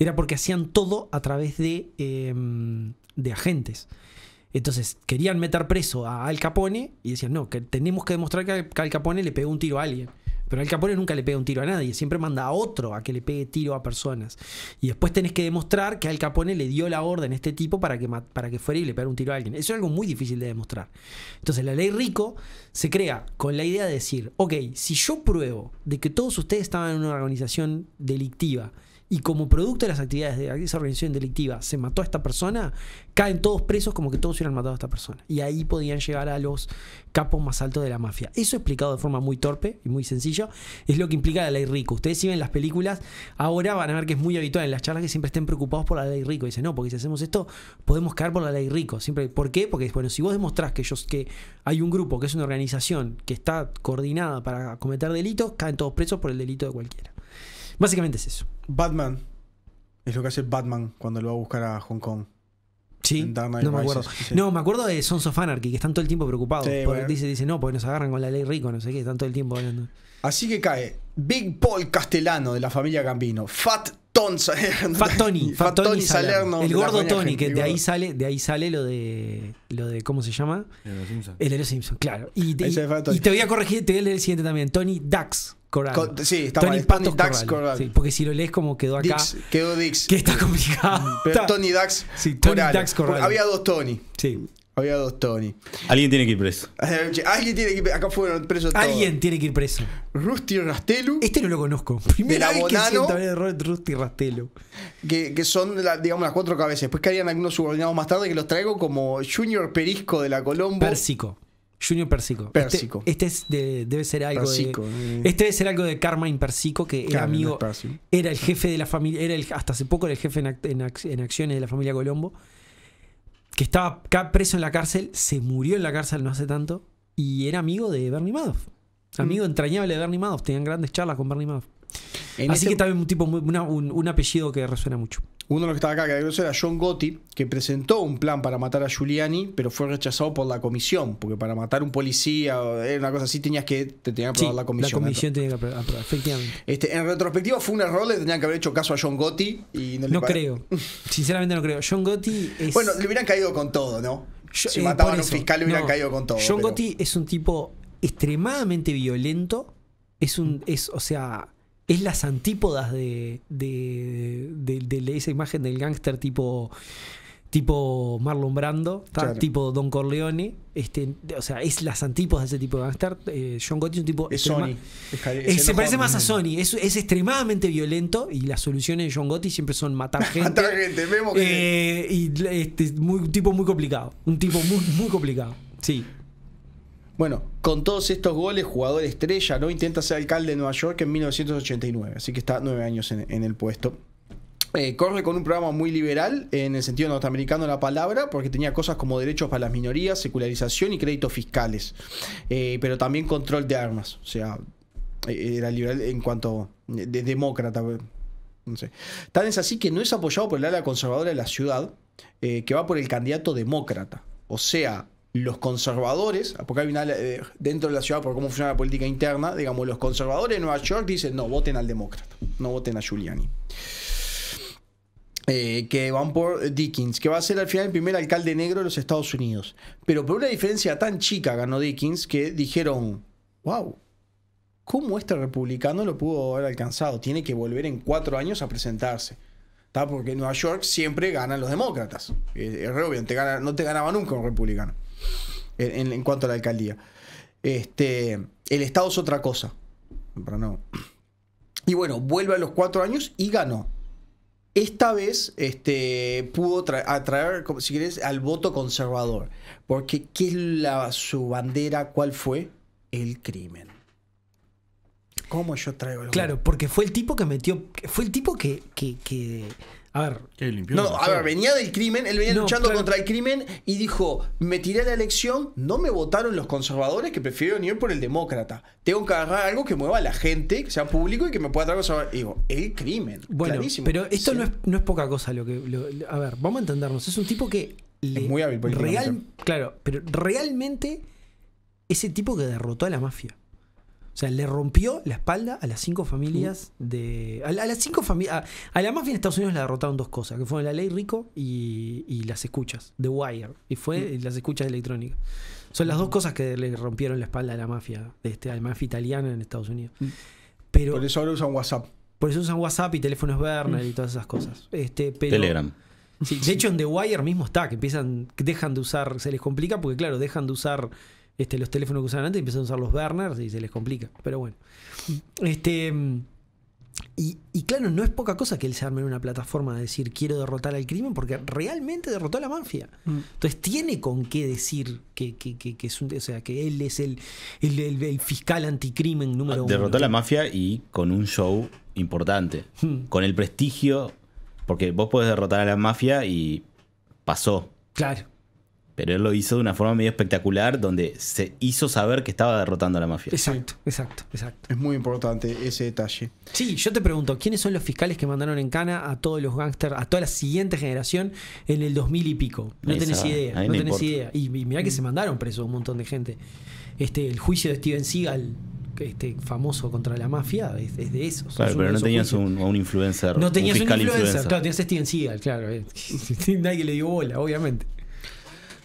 era porque hacían todo a través de, em, de agentes. Entonces, querían meter preso a Al Capone y decían, no, que tenemos que demostrar que Al Capone le pegó un tiro a alguien. Pero Al Capone nunca le pega un tiro a nadie, siempre manda a otro a que le pegue tiro a personas. Y después tenés que demostrar que Al Capone le dio la orden a este tipo para que, para que fuera y le pegara un tiro a alguien. Eso es algo muy difícil de demostrar. Entonces la ley Rico se crea con la idea de decir, ok, si yo pruebo de que todos ustedes estaban en una organización delictiva, y como producto de las actividades de esa organización delictiva se mató a esta persona, caen todos presos como que todos hubieran matado a esta persona. Y ahí podían llegar a los capos más altos de la mafia. Eso explicado de forma muy torpe y muy sencilla es lo que implica la ley rico. Ustedes si ven las películas, ahora van a ver que es muy habitual en las charlas que siempre estén preocupados por la ley rico. Dicen, no, porque si hacemos esto podemos caer por la ley rico. Siempre, ¿Por qué? Porque, bueno, si vos demostrás que hay un grupo, que es una organización que está coordinada para cometer delitos, caen todos presos por el delito de cualquiera. Básicamente es eso. Batman es lo que hace Batman cuando lo va a buscar a Hong Kong. Sí, no me acuerdo. No, me acuerdo de Sons of Anarchy, que están todo el tiempo preocupados. porque dice, dice, no, porque nos agarran con la ley rico, no sé qué, están todo el tiempo hablando. Así que cae Big Paul Castellano de la familia Gambino, Fat Ton Salerno. Fat Tony, Fat, Tony, Salerno. el gordo Tony, que de ahí sale, de ahí sale lo de lo de ¿cómo se llama? El de Simpson. El claro. Y, y te voy a corregir, te voy a leer el siguiente también, Tony Dax. Corral. sí, Tony Dax Corral. porque si lo lees como quedó acá. quedó Dix. Que está complicado. Mm, Tony Dax. Sí, Tony Dax Había dos Tony. Sí. Había dos Tony. Alguien tiene que ir preso. Eh, alguien tiene que ir preso. Acá fueron presos todos. Alguien tiene que ir preso. Rusty Rastelu. Este no lo conozco. Primero que de Rusty Rastelu. Que, son, digamos, las cuatro cabezas. Después que harían algunos subordinados más tarde que los traigo como Junior Perisco de la Colombo. Persico Junior Persico. Este- Persico. Este, es debe ser algo de, eh. Este debe ser algo de Carmine Persico, que era amigo. Era el jefe de la familia. Era hasta hace poco era el jefe en, acciones de la familia Colombo. Que estaba preso en la cárcel. Se murió en la cárcel no hace tanto. Y era amigo de Bernie Madoff. Mm. Amigo entrañable de Bernie Madoff. Tenían grandes charlas con Bernie Madoff. Así este que también un, tipo, un, apellido que resuena mucho. Uno de los que estaba acá, que era John Gotti, que presentó un plan para matar a Giuliani, pero fue rechazado por la comisión, porque para matar a un policía o eh, una cosa así tenías que te tenían que aprobar la comisión. La comisión tenía que aprobar, efectivamente. Este, en retrospectiva fue un error, le tenían que haber hecho caso a John Gotti no, creo. Sinceramente no creo. John Gotti es... Bueno, le hubieran caído con todo, ¿no? si eh, mataban a un fiscal le hubieran caído con todo. John Gotti es un tipo extremadamente violento. Es un. es, o sea es las antípodas de, de, de, esa imagen del gángster tipo tipo Marlon Brando, tipo Don Corleone, este, o sea, es las antípodas de ese tipo de gángster. Eh, John Gotti es un tipo... Sony. Eh, se parece más a Sony, es, es, extremadamente violento y las soluciones de John Gotti siempre son matar gente. matar gente, vemos que... Eh, y este, muy, un tipo muy complicado, un tipo muy, muy complicado, sí. Bueno, con todos estos goles, jugador estrella, ¿no? Intenta ser alcalde de Nueva York en 1989, así que está nueve años en, el puesto. Eh, corre con un programa muy liberal, en el sentido norteamericano de la palabra, porque tenía cosas como derechos para las minorías, secularización y créditos fiscales, eh, pero también control de armas, o sea, eh, era liberal en cuanto de demócrata. No sé. Tan es así que no es apoyado por el ala conservadora de la ciudad, que va por el candidato demócrata. O sea, los conservadores, porque hay eh, dentro de la ciudad, por cómo funciona la política interna, digamos, los conservadores de Nueva York dicen, no, voten al demócrata, no voten a Giuliani. Eh, que van por Dickens, que va a ser al final el primer alcalde negro de los Estados Unidos. Pero por una diferencia tan chica ganó Dickens que dijeron, wow, ¿cómo este republicano lo pudo haber alcanzado? Tiene que volver en cuatro años a presentarse. Porque en Nueva York siempre ganan los demócratas. Es, no te ganaba nunca un republicano en, cuanto a la alcaldía. Este, el Estado es otra cosa. Pero no. Y bueno, vuelve a los cuatro años y ganó. Esta vez este, pudo atraer, si quieres al voto conservador. Porque ¿qué es la, su bandera? ¿Cuál fue? El crimen. ¿Cómo yo traigo Claro, porque fue el tipo que metió. Fue el tipo que, que, que a ver. no, venía del crimen, él venía luchando contra el crimen y dijo: Me tiré a la elección, no me votaron los conservadores que prefiero ir por el demócrata. Tengo que agarrar algo que mueva a la gente, que sea público y que me pueda traer conservadores. Digo, el crimen. Bueno, clarísimo. pero esto no, es, poca cosa lo que. a ver, vamos a entendernos. Es un tipo que. es muy hábil, real, Claro, pero realmente ese tipo que derrotó a la mafia. O sea, le rompió la espalda a las cinco familias de. A, las cinco familias. A, la mafia en Estados Unidos la derrotaron dos cosas: que fueron la ley Rico y, las escuchas, The Wire. Y fue mm. las escuchas electrónicas. Son las dos mm. cosas que le rompieron la espalda a la mafia, este, a la mafia italiana en Estados Unidos. Mm. Pero, por eso ahora usan WhatsApp. Por eso usan WhatsApp y teléfonos verdes y todas esas cosas. Este, Telegram. de hecho, en The Wire mismo está, que empiezan, dejan de usar, se les complica porque, claro, dejan de usar este, los teléfonos que usaban antes empiezan a usar los burners y se les complica. Pero bueno. Mm. Este, mm, y, claro, no es poca cosa que él se arme en una plataforma de decir quiero derrotar al crimen, porque realmente derrotó a la mafia. Mm. Entonces tiene con qué decir que, es un, sea, que él es el, el, fiscal anticrimen número derrotó uno. Derrotó a la mafia y con un show importante. Con el prestigio. Porque vos podés derrotar a la mafia y pasó. Claro. Pero él lo hizo de una forma medio espectacular, donde se hizo saber que estaba derrotando a la mafia. Exacto, exacto, exacto. Es muy importante ese detalle. Sí, yo te pregunto, ¿quiénes son los fiscales que mandaron en cana a todos los gangsters, a toda la siguiente generación en el 2000 y pico? No tenés idea, no, tenés idea. Y, mirá que se mm. mandaron presos un montón de gente. Este, el juicio de Steven Seagal, este, famoso contra la mafia es, de eso. Claro, pero no tenías un, influencer. No tenías un, influencer, claro, tenías Steven Seagal, claro. Eh. Nadie le dio bola, obviamente.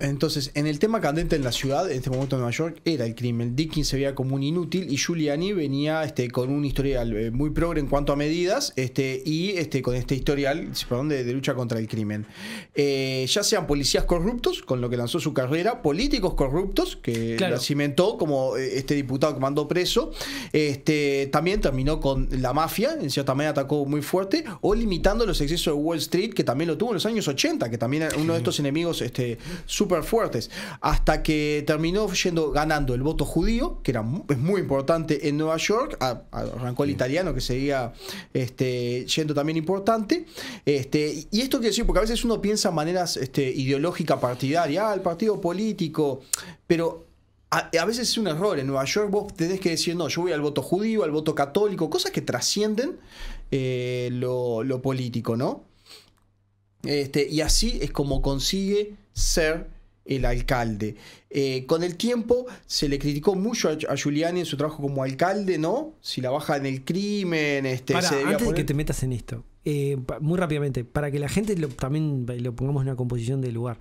Entonces, en el tema candente en la ciudad, en este momento en Nueva York, era el crimen. Dickens se veía como un inútil y Giuliani venía este, con un historial eh, muy progre en cuanto a medidas este, y este, con este historial de, lucha contra el crimen. Eh, ya sean policías corruptos, con lo que lanzó su carrera, políticos corruptos, que la cimentó como eh, este diputado que mandó preso, este, también terminó con la mafia, en cierta manera atacó muy fuerte, o limitando los excesos de Wall Street, que también lo tuvo en los años 80, que también era uno de estos enemigos este, fuertes, hasta que terminó yendo ganando el voto judío, que era es muy importante en Nueva York, arrancó el italiano, que seguía este, yendo también importante. Este, y esto quiere decir, porque a veces uno piensa maneras este, ideológica partidaria, al ah, partido político, pero a, veces es un error. En Nueva York vos tenés que decir, no, yo voy al voto judío, al voto católico, cosas que trascienden eh, lo, político, ¿no? Este, y así es como consigue ser el alcalde. Eh, con el tiempo se le criticó mucho a, Giuliani en su trabajo como alcalde, ¿no? Si la baja en el crimen, este. antes de que te metas en esto, eh, muy rápidamente, para que la gente también lo pongamos en una composición del lugar.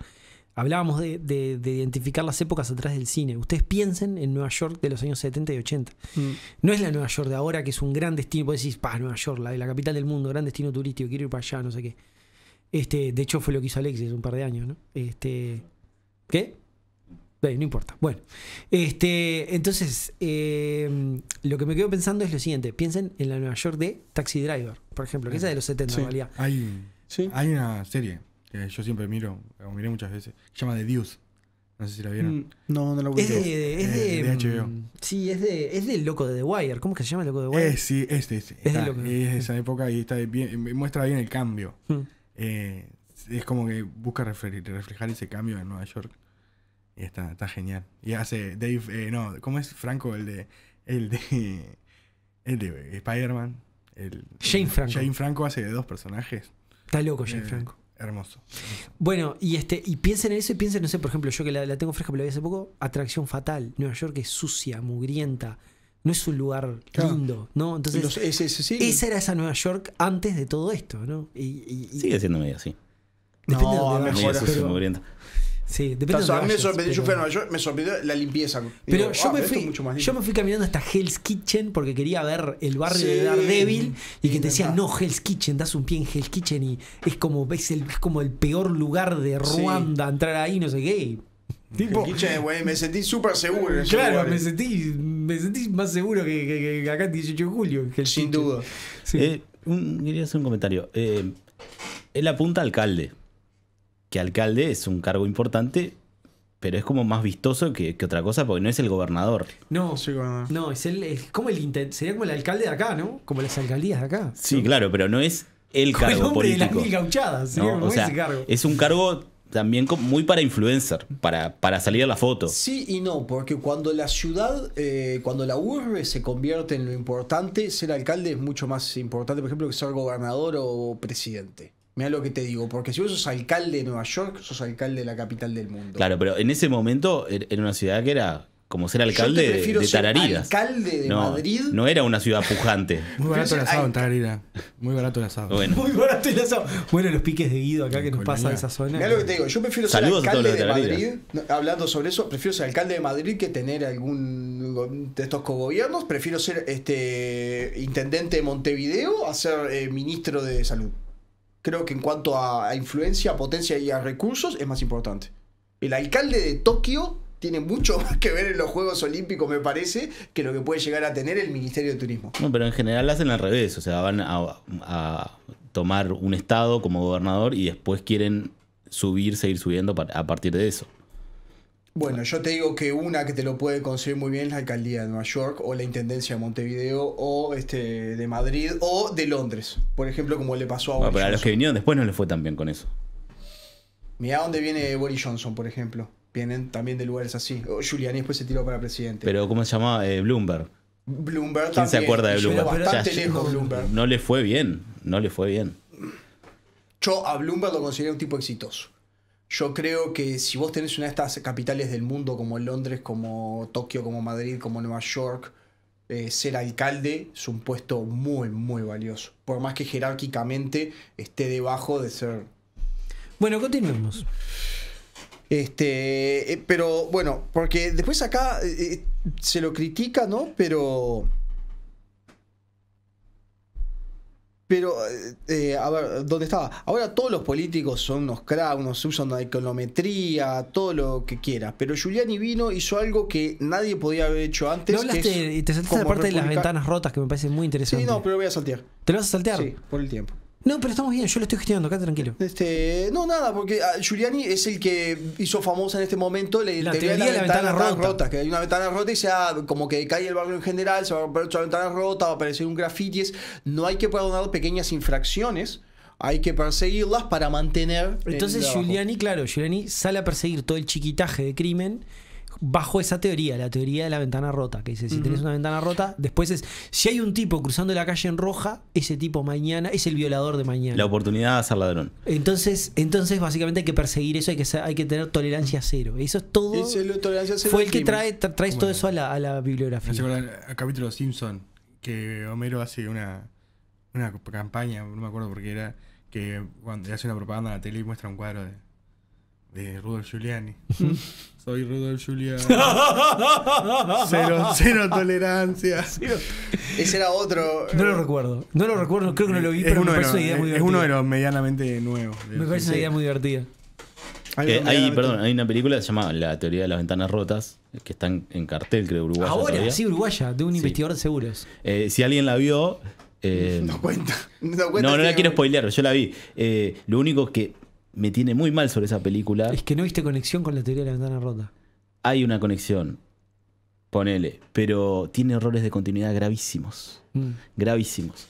Hablábamos de, de, identificar las épocas atrás del cine. Ustedes piensen en Nueva York de los años 70 y 80. Mm. No es la Nueva York de ahora, que es un gran destino. puedes decir, pa, Nueva York, la, la capital del mundo, gran destino turístico, quiero ir para allá, no sé qué. Este, de hecho, fue lo que hizo Alexis un par de años, ¿no? Este, ¿Qué? no importa. Bueno, este, entonces, em, lo que me quedo pensando es lo siguiente. Piensen en la Nueva York de Taxi Driver, por ejemplo, que esa es de los 70 en realidad. Hay, hay una serie que yo siempre miro, o miré muchas veces, se llama The Deuce. No sé si la vieron. Mm, no, no la voy a de, es eh, de, HBO. Mm, sí, es de, es del loco de The Wire. ¿Cómo que se llama el loco de The Wire? Eh, sí, este, Es, de esa época y está bien, muestra bien el cambio. Mm. Eh, es como que busca reflejar ese cambio en Nueva York. Y está, está genial. Y hace Dave, eh, no, ¿cómo es Franco? El de. El de. El de Spider-Man. El, Jane Franco. Jane Franco hace de dos personajes. Está loco Jane eh, Franco. Hermoso. Bueno, y este, y piensen en eso y piensen, no sé, por ejemplo, yo que la, tengo fresca, pero la vi hace poco, Atracción Fatal. Nueva York es sucia, mugrienta. No es un lugar lindo, ¿no? Entonces, esa era esa Nueva York antes de todo esto, ¿no? Sigue siendo medio así. Depende no, de mejor. Sí, depende a mí me sorprendió, me sorprendió la limpieza. Pero ah, yo, me fui, yo me fui caminando hasta Hell's Kitchen porque quería ver el barrio de de Daredevil y que te decían, no, Hell's Kitchen, das un pie en Hell's Kitchen y es como, ves el, es como el peor lugar de Ruanda, entrar ahí, no sé qué. Tipo, me sentí súper seguro. claro, me sentí, me sentí más seguro que, acá en 18 de julio. Sin duda. Eh, quería hacer un comentario. Eh, él apunta alcalde alcalde es un cargo importante, pero es como más vistoso que, otra cosa porque no es el gobernador. No, no, es, el, como el sería como el alcalde de acá, ¿no? Como las alcaldías de acá. Sí, claro, pero no es el cargo político. Es un cargo también muy para influencer, para, para salir a la foto. Sí y no, porque cuando la ciudad, eh, cuando la urbe se convierte en lo importante, ser alcalde es mucho más importante, por ejemplo, que ser gobernador o presidente. Mira lo que te digo, porque si vos sos alcalde de Nueva York, sos alcalde de la capital del mundo. Claro, pero en ese momento er-, era una ciudad que era como ser alcalde Yo te prefiero de Tararida. Ser alcalde de no, Madrid. No era una ciudad pujante. Muy barato el asado en Tararida. Muy barato el asado. Muy barato el asado. Bueno, los piques de Guido acá que nos pasa en esa zona. Mira lo que te digo. Yo prefiero ser alcalde de, Madrid. Hablando sobre eso, prefiero ser alcalde de Madrid que tener algún de estos cogobiernos. Prefiero ser este intendente de Montevideo a ser eh, ministro de salud creo que en cuanto a, influencia, potencia y a recursos, es más importante. El alcalde de Tokio tiene mucho más que ver en los Juegos Olímpicos, me parece, que lo que puede llegar a tener el Ministerio de Turismo. No, pero en general hacen al revés, o sea, van a, a tomar un estado como gobernador y después quieren subir, seguir subiendo a partir de eso. Bueno, yo te digo que una que te lo puede conseguir muy bien es la alcaldía de Nueva York o la intendencia de Montevideo o este de Madrid o de Londres, por ejemplo, como le pasó a Boris. Bueno, pero a los que vinieron después no les fue tan bien con eso. Mira dónde viene Boris Johnson, por ejemplo. Vienen también de lugares así. O después se tiró para presidente. Pero ¿cómo se llamaba? Eh, Bloomberg. Bloomberg ¿Quién se acuerda de Bloomberg? lejos, Bloomberg? No le fue bien, no le fue bien. Yo a Bloomberg lo consideré un tipo exitoso. Yo creo que si vos tenés una de estas capitales del mundo, como Londres, como Tokio, como Madrid, como Nueva York, eh, ser alcalde es un puesto muy, muy valioso. Por más que jerárquicamente esté debajo de ser. Bueno, continuemos. Este, eh, pero bueno, porque después acá eh, se lo critica, ¿no? Pero Pero, eh, a ver, ¿dónde estaba? Ahora todos los políticos son unos crack, unos usan la econometría, todo lo que quieras. Pero Giuliani vino, hizo algo que nadie podía haber hecho antes. No hablaste, te saltaste la parte de las ventanas rotas, que me parece muy interesante. Sí, no, pero voy a saltear. ¿Te lo vas a saltear? Sí, por el tiempo. No, pero estamos bien, yo lo estoy gestionando, acá tranquilo. Este, no, nada, porque ah, Giuliani es el que hizo famosa en este momento la, teoría, de la, ventana, rota. Que hay una ventana rota y se ha, como que cae el barrio en general, se va a romper otra ventana rota, va a aparecer un grafitis. No hay que perdonar pequeñas infracciones hay que perseguirlas para mantener. Entonces, Giuliani, claro, Giuliani sale a perseguir todo el chiquitaje de crimen bajo esa teoría, la teoría de la ventana rota, que dice, si tenés una ventana rota, después es, si hay un tipo cruzando la calle en roja, ese tipo mañana es el violador de mañana. La oportunidad de ser ladrón. Entonces, entonces básicamente hay que perseguir eso, hay que, hay que tener tolerancia cero. Eso es todo. tolerancia fue el que trae, traes todo eso a la, a la bibliografía. al capítulo Simpson, que Homero hace una, campaña, no me acuerdo porque era, que cuando hace una propaganda en la tele y muestra un cuadro de de Rudolf Giuliani. Soy Rudolf Giuliani. cero, tolerancia. Ese era otro. No lo eh, recuerdo. No lo recuerdo, creo que no lo vi, pero me parece una idea muy divertida. Es uno de los medianamente nuevos. Me parece una idea muy divertida. Hay, eh, perdón, hay una película que se llama La teoría de las ventanas rotas, que está en, cartel, creo, uruguaya. Ahora, sí, uruguaya, de un investigador de seguros. Eh, si alguien la vio. no, cuenta. no No, no, la quiero spoilear, yo la vi. lo único es que me tiene muy mal sobre esa película. Es que no viste conexión con la teoría de la ventana rota. Hay una conexión, ponele, pero tiene errores de continuidad gravísimos. Mm. Gravísimos.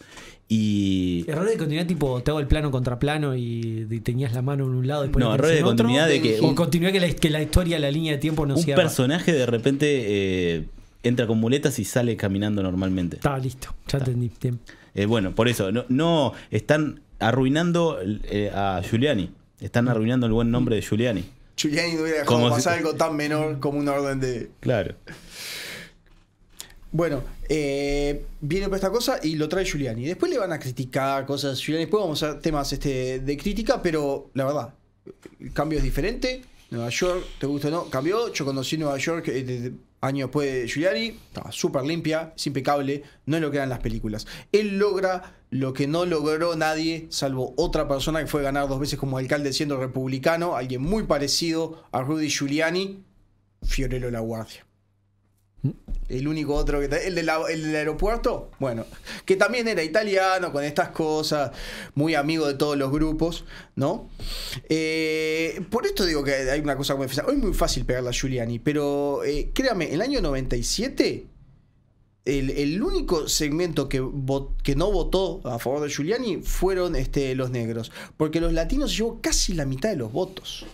Y. Errores de continuidad tipo, te hago el plano contra plano y, tenías la mano en un lado. Y no, errores de continuidad de que. O continuidad que la, que la, historia, la línea de tiempo no Un personaje de repente eh, entra con muletas y sale caminando normalmente. Está listo, ya entendí. Eh, bueno, por eso, no, están arruinando eh, a Giuliani. Están mm. arruinando el buen nombre de Giuliani. Giuliani no hubiera dejado algo tan menor como una orden de. Claro. Bueno, eh, viene por esta cosa y lo trae Giuliani. Después le van a criticar cosas Giuliani. Después vamos a temas este, de crítica, pero la verdad, el cambio es diferente. Nueva York, te gusta o no, cambió. Yo conocí Nueva York eh, años después de Giuliani, estaba súper limpia, es impecable, no es lo que eran las películas. Él logra lo que no logró nadie, salvo otra persona que fue ganar dos veces como alcalde siendo republicano, alguien muy parecido a Rudy Giuliani, Fiorello La Guardia. El único otro que... El, del aeropuerto, bueno, que también era italiano, con estas cosas, muy amigo de todos los grupos, ¿no? Eh, por esto digo que hay una cosa muy fácil. Hoy es muy fácil pegarla a Giuliani, pero eh, créame, en el año 97, el, único segmento que, que no votó a favor de Giuliani fueron este, los negros, porque los latinos llevó casi la mitad de los votos.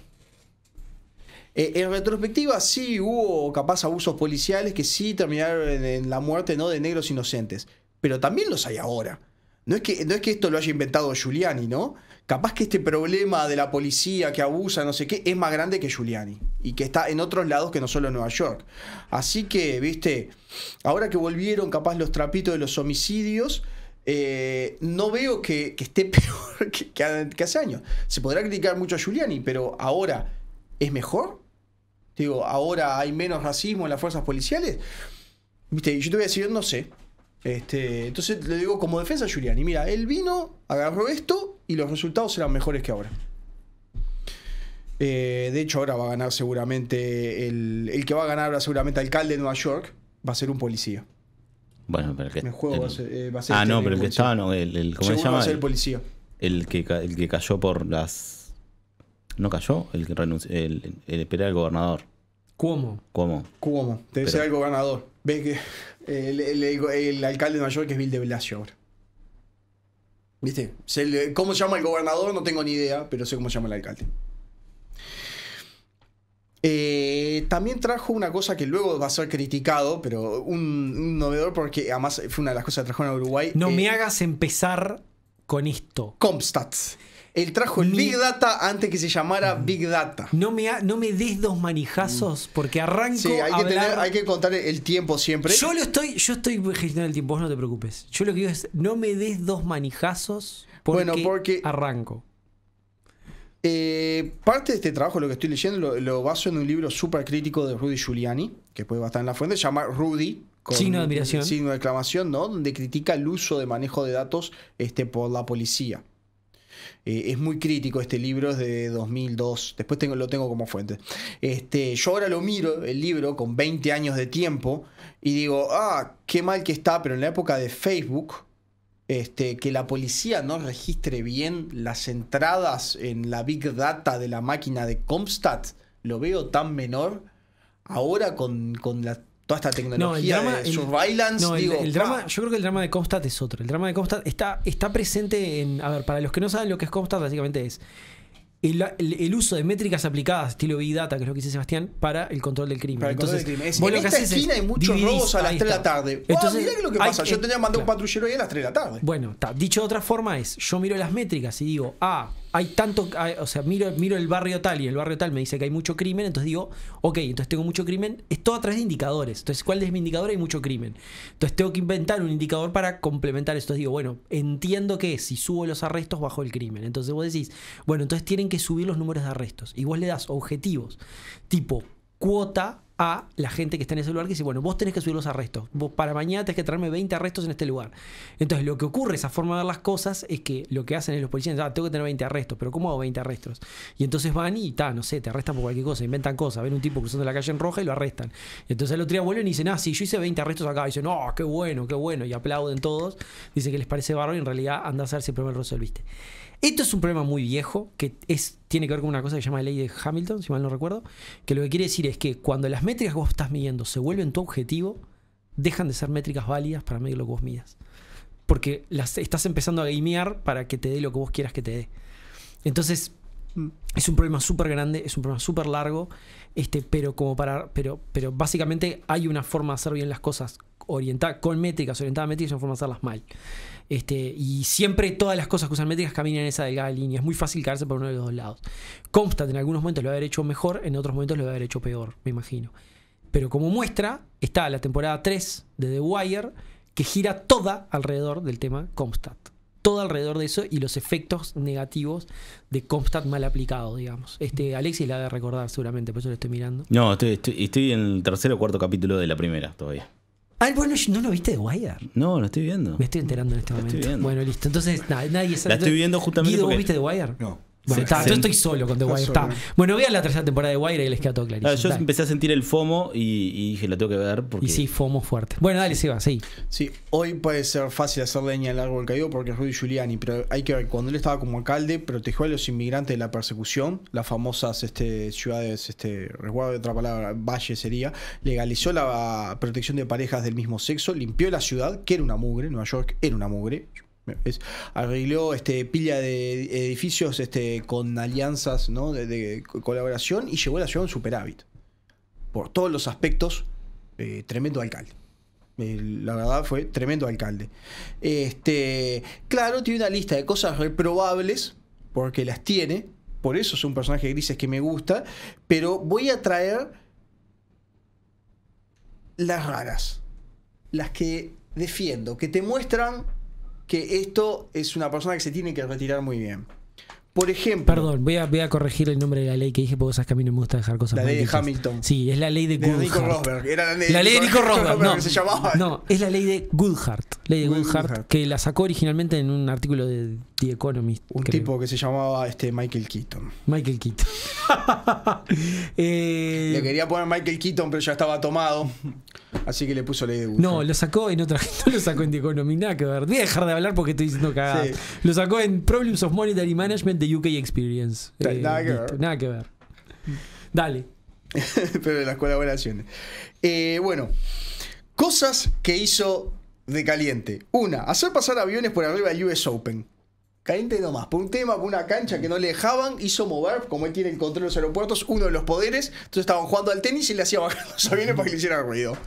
Eh, en retrospectiva, sí hubo capaz abusos policiales que sí terminaron en, la muerte no de negros inocentes, pero también los hay ahora. No es, que, no es que esto lo haya inventado Giuliani, ¿no? Capaz que este problema de la policía que abusa, no sé qué, es más grande que Giuliani y que está en otros lados que no solo en Nueva York. Así que, viste, ahora que volvieron capaz los trapitos de los homicidios, eh, no veo que, esté peor que, hace años. Se podrá criticar mucho a Giuliani, pero ahora, ¿es mejor? Digo, ahora hay menos racismo en las fuerzas policiales. Viste, yo te voy a decir, no sé. Este, entonces le digo como defensa a Giuliani, mira, él vino, agarró esto y los resultados serán mejores que ahora. Eh, de hecho, ahora va a ganar seguramente el, el que va a ganar ahora seguramente alcalde de Nueva York va a ser un policía. Bueno, pero qué juego eh, va, a ser, Ah, este, no, pero el que estaba el, ¿cómo se llama? policía. El que el que cayó por las ¿No cayó el, el, el, el gobernador? ¿Cómo? ¿Cómo? ¿Cómo? Debe ser el gobernador. Ve que el, alcalde de que York es Bill de Blasio ahora. ¿Viste? ¿Cómo se llama el gobernador? No tengo ni idea, pero sé cómo se llama el alcalde. Eh, también trajo una cosa que luego va a ser criticado, pero un, novedor porque además fue una de las cosas que trajo en Uruguay. No eh, me hagas empezar con esto. Comstats. Él trajo el Big Data antes que se llamara Big Data. No me, no me des dos manijazos mm. porque arranco. Sí, hay que, hay que contar el tiempo siempre. Yo lo estoy, yo estoy gestionando el tiempo, vos no te preocupes. Yo lo que digo es, no me des dos manijazos porque, arranco. Eh, parte de este trabajo, lo que estoy leyendo, lo, baso en un libro súper crítico de Rudy Giuliani, que puede estar en la fuente, se llama Rudy, con signo de admiración. Signo de exclamación, ¿no? Donde critica el uso de manejo de datos este, por la policía. Eh, es muy crítico este libro, es de 2002. Después tengo, lo tengo como fuente. Este, yo ahora lo miro, el libro, con 20 años de tiempo, y digo, ah, qué mal que está, pero en la época de Facebook, este, que la policía no registre bien las entradas en la Big Data de la máquina de Comstat, lo veo tan menor. Ahora con la toda esta tecnología no, surveillance. digo, el, drama, yo creo que el drama de Comstat es otro. El drama de Comstat está, está presente en. A ver, para los que no saben lo que es Comstat, básicamente es. El, uso de métricas aplicadas, estilo Big Data, que es lo que dice Sebastián, para el control del crimen. Para Entonces, control crimen. Es, en esta esquina hay muchos robos a las 3 de la tarde. Entonces, mirá lo que pasa. yo tenía mandado mandar un patrullero ahí a las 3 de la tarde. Bueno, dicho de otra forma es, yo miro las métricas y digo, ah, hay tanto, o sea, miro, miro el barrio tal y el barrio tal me dice que hay mucho crimen, entonces digo, ok, entonces tengo mucho crimen, es todo a través de indicadores. Entonces, ¿cuál es mi indicador? Hay mucho crimen. Entonces, tengo que inventar un indicador para complementar esto. digo, bueno, entiendo que si subo los arrestos, bajo el crimen. Entonces, vos decís, bueno, entonces tienen que subir los números de arrestos. Y vos le das objetivos, tipo cuota a la gente que está en ese lugar que dice, bueno, vos tenés que subir los arrestos, vos para mañana tenés que traerme 20 arrestos en este lugar. Entonces lo que ocurre, esa forma de ver las cosas, es que lo que hacen es los policías, ah, tengo que tener 20 arrestos, pero ¿cómo hago 20 arrestos? Y entonces van y no sé, te arrestan por cualquier cosa, inventan cosas, ven un tipo cruzando la calle en roja y lo arrestan. entonces el otro día vuelven y dicen, ah, sí, yo hice 20 arrestos acá, y dicen, no, qué bueno, qué bueno, y aplauden todos, dicen que les parece bárbaro y en realidad anda a hacer siempre el roso resolviste. Esto es un problema muy viejo que es, tiene que ver con una cosa que se llama ley de Hamilton, si mal no recuerdo, que lo que quiere decir es que cuando las métricas que vos estás midiendo se vuelven tu objetivo, dejan de ser métricas válidas para medir lo que vos midas. Porque las estás empezando a gamear para que te dé lo que vos quieras que te dé. Entonces, mm. es un problema súper grande, es un problema súper largo, este, pero como para. Pero, pero básicamente hay una forma de hacer bien las cosas con métricas, orientadas a métricas, y una forma de hacerlas mal. Este, y siempre todas las cosas que usan métricas caminan en esa delgada línea. Es muy fácil caerse por uno de los dos lados. Comstat en algunos momentos lo va a haber hecho mejor, en otros momentos lo va a haber hecho peor, me imagino. Pero como muestra, está la temporada 3 de The Wire, que gira toda alrededor del tema Comstat. Todo alrededor de eso y los efectos negativos de Comstat mal aplicado, digamos. Este, Alexis la de recordar seguramente, por eso lo estoy mirando. No, estoy en el tercer o cuarto capítulo de la primera todavía. Ah, bueno, ¿no lo viste de Wire? No, lo estoy viendo. Me estoy enterando en este momento. Bueno, listo. Entonces, nadie sabe. La estoy viendo justamente. Guido, porque... ¿vos viste de Wire? No. Bueno, yo estoy solo con The Wire. Está. Bueno, vean la tercera temporada de Wire y les queda todo Claro, ah, yo empecé a sentir el FOMO y, dije, la tengo que ver. Porque... Y sí, FOMO fuerte. Bueno, dale, Seba, sí. Sí, hoy puede ser fácil hacer leña al árbol caído porque es Rudy Giuliani, pero hay que ver, cuando él estaba como alcalde, protegió a los inmigrantes de la persecución, las famosas este, ciudades, este, resguardo de otra palabra, valle sería, legalizó la protección de parejas del mismo sexo, limpió la ciudad, que era una mugre, Nueva York era una mugre, arregló este, pila de edificios este, con alianzas de, colaboración y llegó a la ciudad un superávit. Por todos los aspectos, eh, tremendo alcalde. Eh, la verdad fue tremendo alcalde. Este, claro, tiene una lista de cosas reprobables, porque las tiene. Por eso es un personaje grises que me gusta. Pero voy a traer las raras. Las que defiendo, que te muestran que esto es una persona que se tiene que retirar muy bien. Por ejemplo. Perdón, voy a, voy a corregir el nombre de la ley que dije, porque sabes que a mí no me gusta dejar cosas. La ley de Hamilton. Sí, es la ley de, de Goodhart. Nico Rosberg. la ley, la ley de Nico, Robert. Rosberg. no, se llamaba. no, es la ley de Goodhart. Ley de Goodhart, que la sacó originalmente en un artículo de The Economist. Un tipo que se llamaba este, Michael Keaton. Michael Keaton. Eh, le quería poner Michael Keaton, pero ya estaba tomado. Así que le puso ley de No, lo sacó en otra. No lo sacó en The Economist. Nada que ver. Voy a dejar de hablar porque estoy diciendo cagada. Lo sacó en Problems of Monetary Management de UK Experience. Eh, nada, que ver. nada que ver. Dale. pero de las colaboraciones. Eh, bueno, cosas que hizo de caliente. Una, hacer pasar aviones por arriba del US Open. Caliente nomás, por un tema, por una cancha que no le dejaban, hizo mover, como él tiene el control de los aeropuertos, uno de los poderes, entonces estaban jugando al tenis y le hacía bajar los aviones para que le hiciera ruido.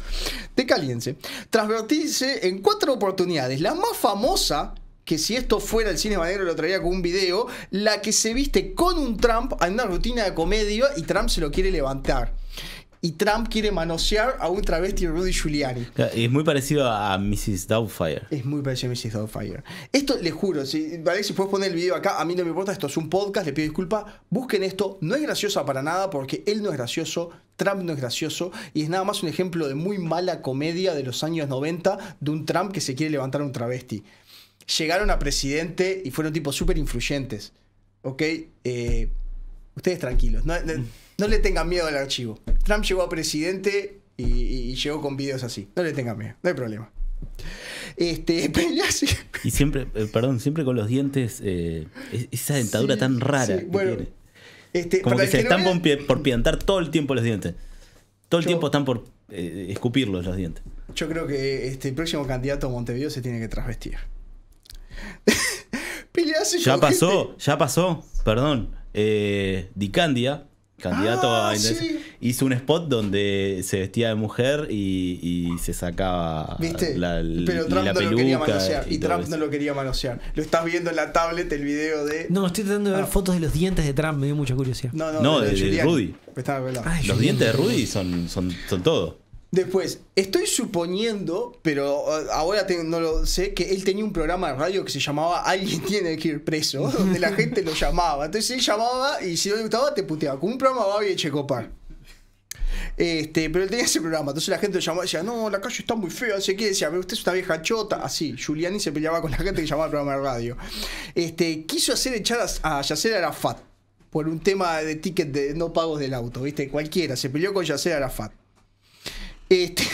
De Caliense. Transvertirse en cuatro oportunidades. La más famosa, que si esto fuera el cine madero lo traería con un video, la que se viste con un Trump en una rutina de comedia y Trump se lo quiere levantar y Trump quiere manosear a un travesti Rudy Giuliani. Es muy parecido a Mrs. Doubtfire. Es muy parecido a Mrs. Doubtfire. Esto, les juro, si, puedes poner el video acá, a mí no me importa, esto es un podcast, le pido disculpas. Busquen esto, no es graciosa para nada porque él no es gracioso, Trump no es gracioso y es nada más un ejemplo de muy mala comedia de los años 90 de un Trump que se quiere levantar a un travesti. Llegaron a presidente y fueron tipos súper influyentes. ¿Ok? Eh, ustedes tranquilos. no, mm. No le tengan miedo al archivo. Trump llegó a presidente y, llegó con videos así. No le tengan miedo, no hay problema. Este, y... siempre, eh, perdón, siempre con los dientes, eh, esa dentadura tan rara. que tiene. Este, Como que se están por piantar todo el tiempo los dientes. Todo el tiempo están por eh, escupirlos los dientes. Yo creo que este, el próximo candidato a Montevideo se tiene que trasvestir. ya pasó, ya pasó, perdón. Dicandia candidato ah, a hizo un spot donde se vestía de mujer y, se sacaba ¿Viste? La, pero Trump no lo quería manosear y, Trump no lo quería manosear lo estás viendo en la tablet el video de no estoy tratando de ver ah. fotos de los dientes de Trump me dio mucha curiosidad no no, de, Rudy los dientes de Rudy son, son, son todo Después, estoy suponiendo, pero eh, ahora no lo sé, que él tenía un programa de radio que se llamaba Alguien tiene que ir preso, donde la gente lo llamaba. Entonces él llamaba y si no le gustaba te puteaba, con un programa va de Checopar. Este, pero él tenía ese programa, entonces la gente lo llamaba y decía, no, la calle está muy fea, sé qué, decía, me usted es una vieja chota, así, Giuliani se peleaba con la gente que llamaba el programa de radio. Este, quiso hacer echar a, Yacer Arafat por un tema de ticket de no pagos del auto, ¿viste? Cualquiera, se peleó con Yacer Arafat. Este,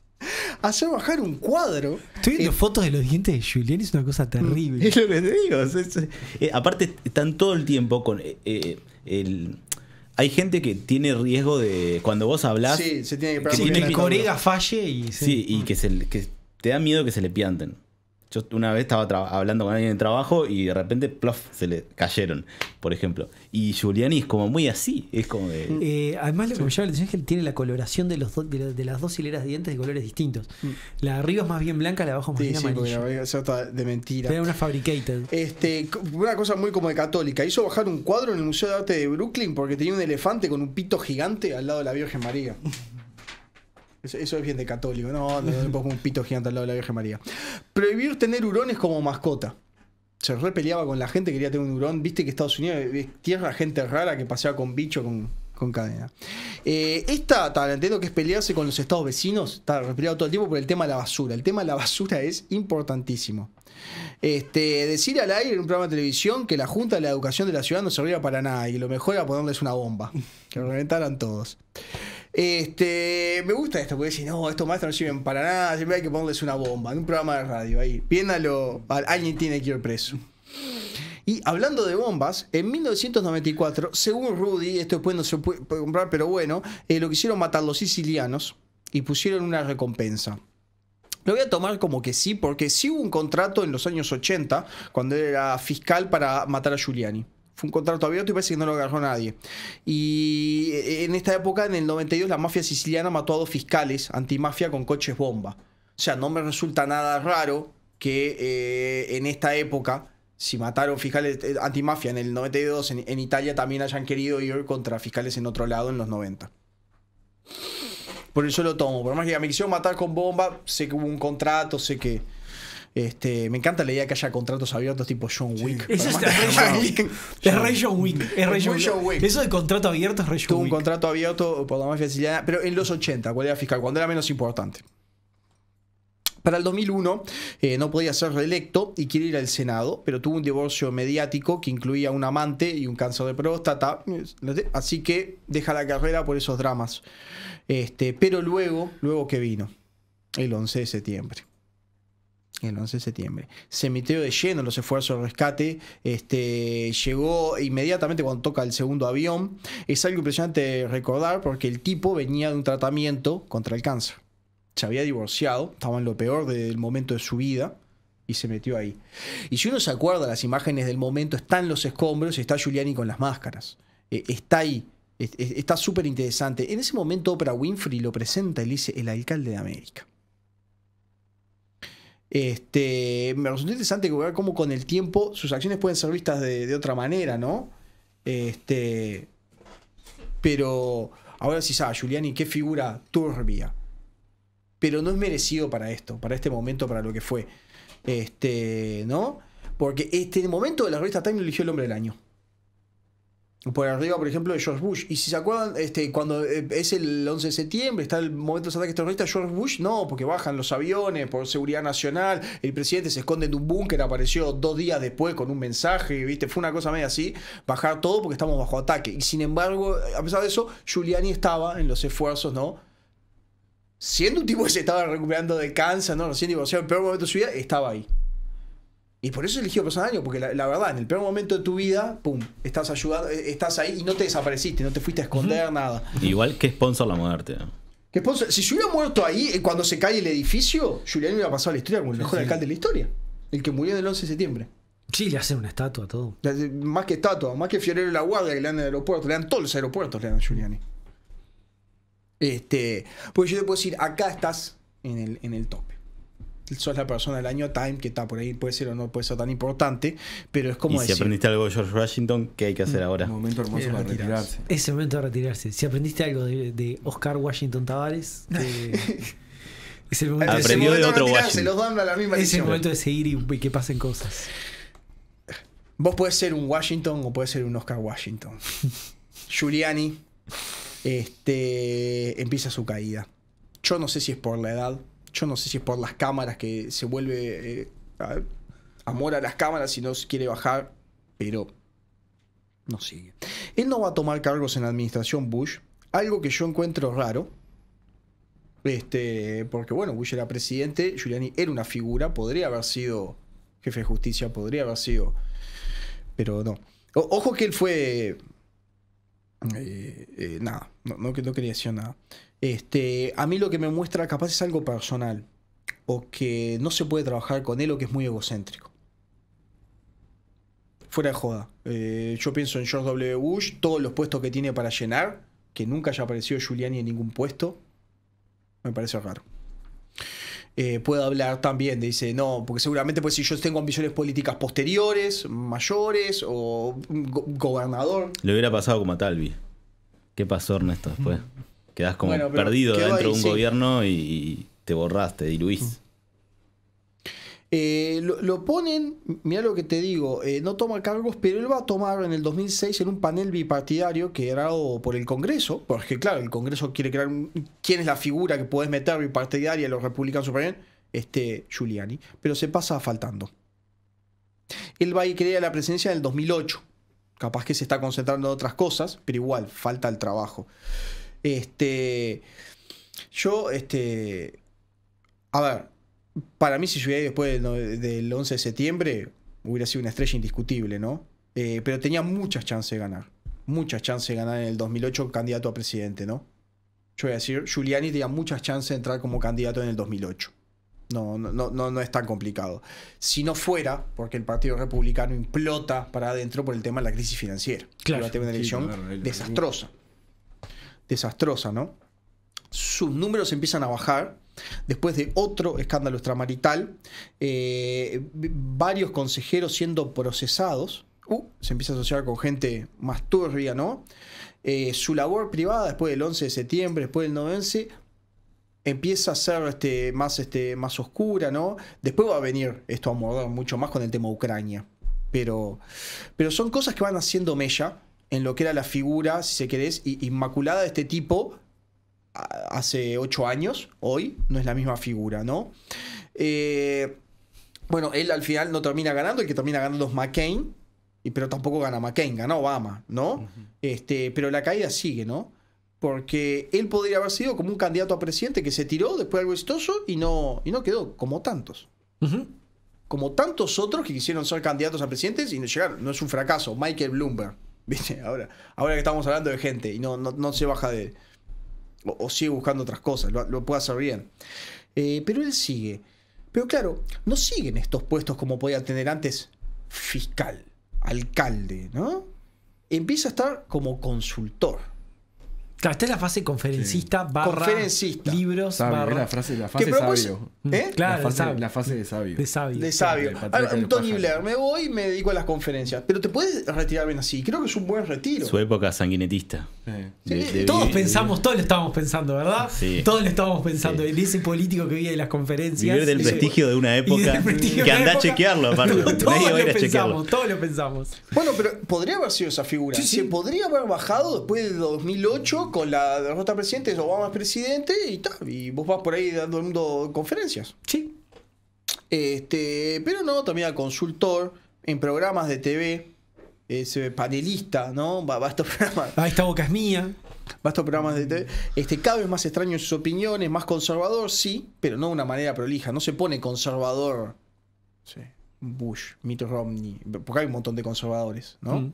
hacer bajar un cuadro. Estoy viendo eh, fotos de los dientes de Julián, es una cosa terrible. Es lo que te digo. Eh, aparte, están todo el tiempo con eh, el. Hay gente que tiene riesgo de. Cuando vos hablas Sí, que, el colega falle y. Sí, y que, se, que te da miedo que se le pianten. Yo una vez estaba hablando con alguien de trabajo y de repente, plof, se le cayeron, por ejemplo. Y Giuliani es como muy así, es como de... Mm. Eh, además, lo que me llama la atención es que tiene la coloración de, los de, las dos hileras de dientes de colores distintos. Mm. La arriba es más bien blanca, la de abajo es más bien bien sí, eso está de mentira. Era una fabricated. Este, una cosa muy como de católica. Hizo bajar un cuadro en el Museo de Arte de Brooklyn porque tenía un elefante con un pito gigante al lado de la Virgen María. Eso, es bien de católico, no, un pito gigante al lado de la Virgen María. Prohibir tener hurones como mascota. Se repeleaba con la gente, quería tener un hurón. Viste que Estados Unidos es tierra gente rara que paseaba con bicho, con, cadena. Eh, esta, tal, entiendo que es pelearse con los estados vecinos, está repeleado todo el tiempo por el tema de la basura. El tema de la basura es importantísimo. Este, decir al aire en un programa de televisión que la Junta de la Educación de la Ciudad no servía para nada y lo mejor era ponerles una bomba, que lo reventaran todos. Este, me gusta esto, porque si no, estos maestros no sirven para nada, siempre hay que ponerles una bomba en un programa de radio ahí. Piéndalo, alguien tiene que ir preso. Y hablando de bombas, en 1994, según Rudy, esto después no se puede comprar, pero bueno, eh, lo quisieron matar los sicilianos y pusieron una recompensa. Lo voy a tomar como que sí, porque sí hubo un contrato en los años 80, cuando él era fiscal para matar a Giuliani. Fue un contrato abierto y parece que no lo agarró nadie. Y eh, en esta época, en el 92, la mafia siciliana mató a dos fiscales antimafia con coches bomba. O sea, no me resulta nada raro que eh, en esta época, si mataron fiscales eh, antimafia en el 92 en, Italia, también hayan querido ir contra fiscales en otro lado en los 90 por eso lo tomo. Por más que me quisieron matar con bomba, sé que hubo un contrato, sé que este, me encanta la idea que haya contratos abiertos tipo John Wick. Eso es, John Wick. es Rey John Wick. Es Rey John, Wick. Eso de contrato abierto es Rey John Wick. un contrato abierto por la pero en los 80, ¿cuál era fiscal? Cuando era menos importante. Para el 2001 eh, no podía ser reelecto y quiere ir al Senado, pero tuvo un divorcio mediático que incluía un amante y un cáncer de próstata, así que deja la carrera por esos dramas. Este, pero luego, luego que vino, el 11 de septiembre el 11 de septiembre. Se metió de lleno los esfuerzos de rescate. Este, llegó inmediatamente cuando toca el segundo avión. Es algo impresionante recordar porque el tipo venía de un tratamiento contra el cáncer. Se había divorciado, estaba en lo peor del momento de su vida y se metió ahí. Y si uno se acuerda, las imágenes del momento están los escombros y está Giuliani con las máscaras. Eh, está ahí. está súper interesante. En ese momento Oprah Winfrey lo presenta y le dice el alcalde de América. Este, me resultó interesante ver cómo con el tiempo sus acciones pueden ser vistas de, otra manera, ¿no? Este, pero ahora sí sabe, Giuliani, qué figura turbia. Pero no es merecido para esto, para este momento, para lo que fue. Este, ¿no? Porque este, en el momento de la revista Time eligió el hombre del año por arriba, por ejemplo, de George Bush. Y si se acuerdan, este, cuando eh, es el 11 de septiembre, está el momento de los ataques terroristas, George Bush no, porque bajan los aviones por seguridad nacional, el presidente se esconde en un búnker, apareció dos días después con un mensaje, ¿viste? Fue una cosa media así, bajar todo porque estamos bajo ataque. Y sin embargo, a pesar de eso, Giuliani estaba en los esfuerzos, ¿no? Siendo un tipo que se estaba recuperando de cáncer, ¿no? Recién divorciado, el peor momento de su vida, estaba ahí. Y por eso eligió personal año, porque la, verdad, en el peor momento de tu vida, pum, estás ayudando, eh, estás ahí y no te desapareciste, no te fuiste a esconder, nada. Igual que sponsor la muerte. si yo hubiera muerto ahí, eh, cuando se cae el edificio, Julián hubiera pasado la historia como el mejor alcalde de la historia. El que murió en el 11 de septiembre. Sí, le hacen una estatua a todo. Más que estatua, más que Fiorero de la Guardia que le dan el aeropuerto, le dan todos los aeropuertos, le dan a Giuliani. Este, pues yo te puedo decir, acá estás en el, en el tope sos la persona del año Time, que está por ahí, puede ser o no puede ser tan importante, pero es como... ¿Y decir, si aprendiste algo de George Washington, ¿qué hay que hacer mm, ahora? Momento hermoso de retirarse. Ese momento de retirarse. Si aprendiste algo de, Oscar Washington Tavares, es el momento, de, Los momento de seguir y, que pasen cosas. Vos puedes ser un Washington o puedes ser un Oscar Washington. Giuliani este, empieza su caída. Yo no sé si es por la edad, yo no sé si es por las cámaras que se vuelve eh, amor a las cámaras y no quiere bajar, pero no sigue. Él no va a tomar cargos en la administración Bush, algo que yo encuentro raro. Este, porque bueno, Bush era presidente, Giuliani era una figura, podría haber sido jefe de justicia, podría haber sido, pero no. ojo que él fue eh, eh, nada, no, no, no, quería decir nada. Este, a mí lo que me muestra capaz es algo personal, o que no se puede trabajar con él, o que es muy egocéntrico. Fuera de joda. Eh, yo pienso en George W. Bush, todos los puestos que tiene para llenar, que nunca haya aparecido Giuliani en ningún puesto, me parece raro. Eh, puedo hablar también, de, dice, no, porque seguramente pues si yo tengo ambiciones políticas posteriores, mayores, o gobernador. Le hubiera pasado como a Talvi. ¿Qué pasó Ernesto después? quedas como perdido dentro de un gobierno y te borraste te diluís. Mm. Eh, lo, ponen, mira lo que te digo, eh, no toma cargos, pero él va a tomar en el 2006 en un panel bipartidario que era por el Congreso, porque claro, el Congreso quiere crear quién es la figura que puedes meter bipartidaria, los republicanos superiores este Giuliani, pero se pasa faltando. Él va a ir a la presidencia en el 2008, capaz que se está concentrando en otras cosas, pero igual, falta el trabajo. Este, yo, este, a ver, para mí si yo después del, 11 de septiembre, hubiera sido una estrella indiscutible, ¿no? Eh, pero tenía muchas chances de ganar. Muchas chances de ganar en el 2008 candidato a presidente, ¿no? Yo voy a decir, Giuliani tenía muchas chances de entrar como candidato en el 2008. No, no, no, no es tan complicado. Si no fuera, porque el Partido Republicano implota para adentro por el tema de la crisis financiera. Claro. Va a tener una elección desastrosa desastrosa, ¿no? Sus números empiezan a bajar, después de otro escándalo extramarital, eh, varios consejeros siendo procesados, uh, se empieza a asociar con gente más turbia, ¿no? Eh, su labor privada después del 11 de septiembre, después del 9 empieza a ser este, más, este, más oscura, ¿no? Después va a venir esto a morder mucho más con el tema Ucrania. Pero, pero son cosas que van haciendo mella en lo que era la figura, si se querés, inmaculada de este tipo hace ocho años, hoy, no es la misma figura, ¿no? Eh, bueno, él al final no termina ganando, el que termina ganando es McCain, y, pero tampoco gana McCain, gana Obama, ¿no? este, pero la caída sigue, ¿no? Porque él podría haber sido como un candidato a presidente que se tiró después de algo exitoso y no, y no quedó, como tantos. Como tantos otros que quisieron ser candidatos a presidentes y no llegaron. No es un fracaso. Michael Bloomberg. Ahora, ahora que estamos hablando de gente y no, no, se baja de. O, o, sigue buscando otras cosas, lo, puede hacer bien. Eh, pero él sigue. Pero claro, no siguen estos puestos como podía tener antes fiscal, alcalde, ¿no? Empieza a estar como consultor. Claro, esta la fase conferencista, barra libros, barra... La fase sabio. Mm. ¿Eh? Claro, la fase, sabio. la fase, de sabio. De sabio. De Tony Blair, me voy y me dedico a las conferencias. Pero te puedes retirar bien así. Creo que es un buen retiro. Su época sanguinetista. todos pensamos, todos lo estábamos pensando, ¿verdad? Sí. Todos lo estábamos pensando. El ese político que vive de las conferencias. Vivir del prestigio de una época. Que anda a chequearlo, aparte. todos lo pensamos, Todos lo pensamos. Bueno, pero podría haber sido esa figura. Se podría haber bajado después de 2008 con la derrota presidente, Obama es presidente y tal. Y vos vas por ahí dando el mundo conferencias. Sí. Este, pero no, también a consultor en programas de TV. Es panelista, ¿no? Va, a estos programas. Ah, esta boca es mía. Va a estos programas de TV. Este, cada vez más extraño en sus opiniones, más conservador, sí, pero no de una manera prolija. No se pone conservador. Bush, Mitt Romney, porque hay un montón de conservadores, ¿no? Mm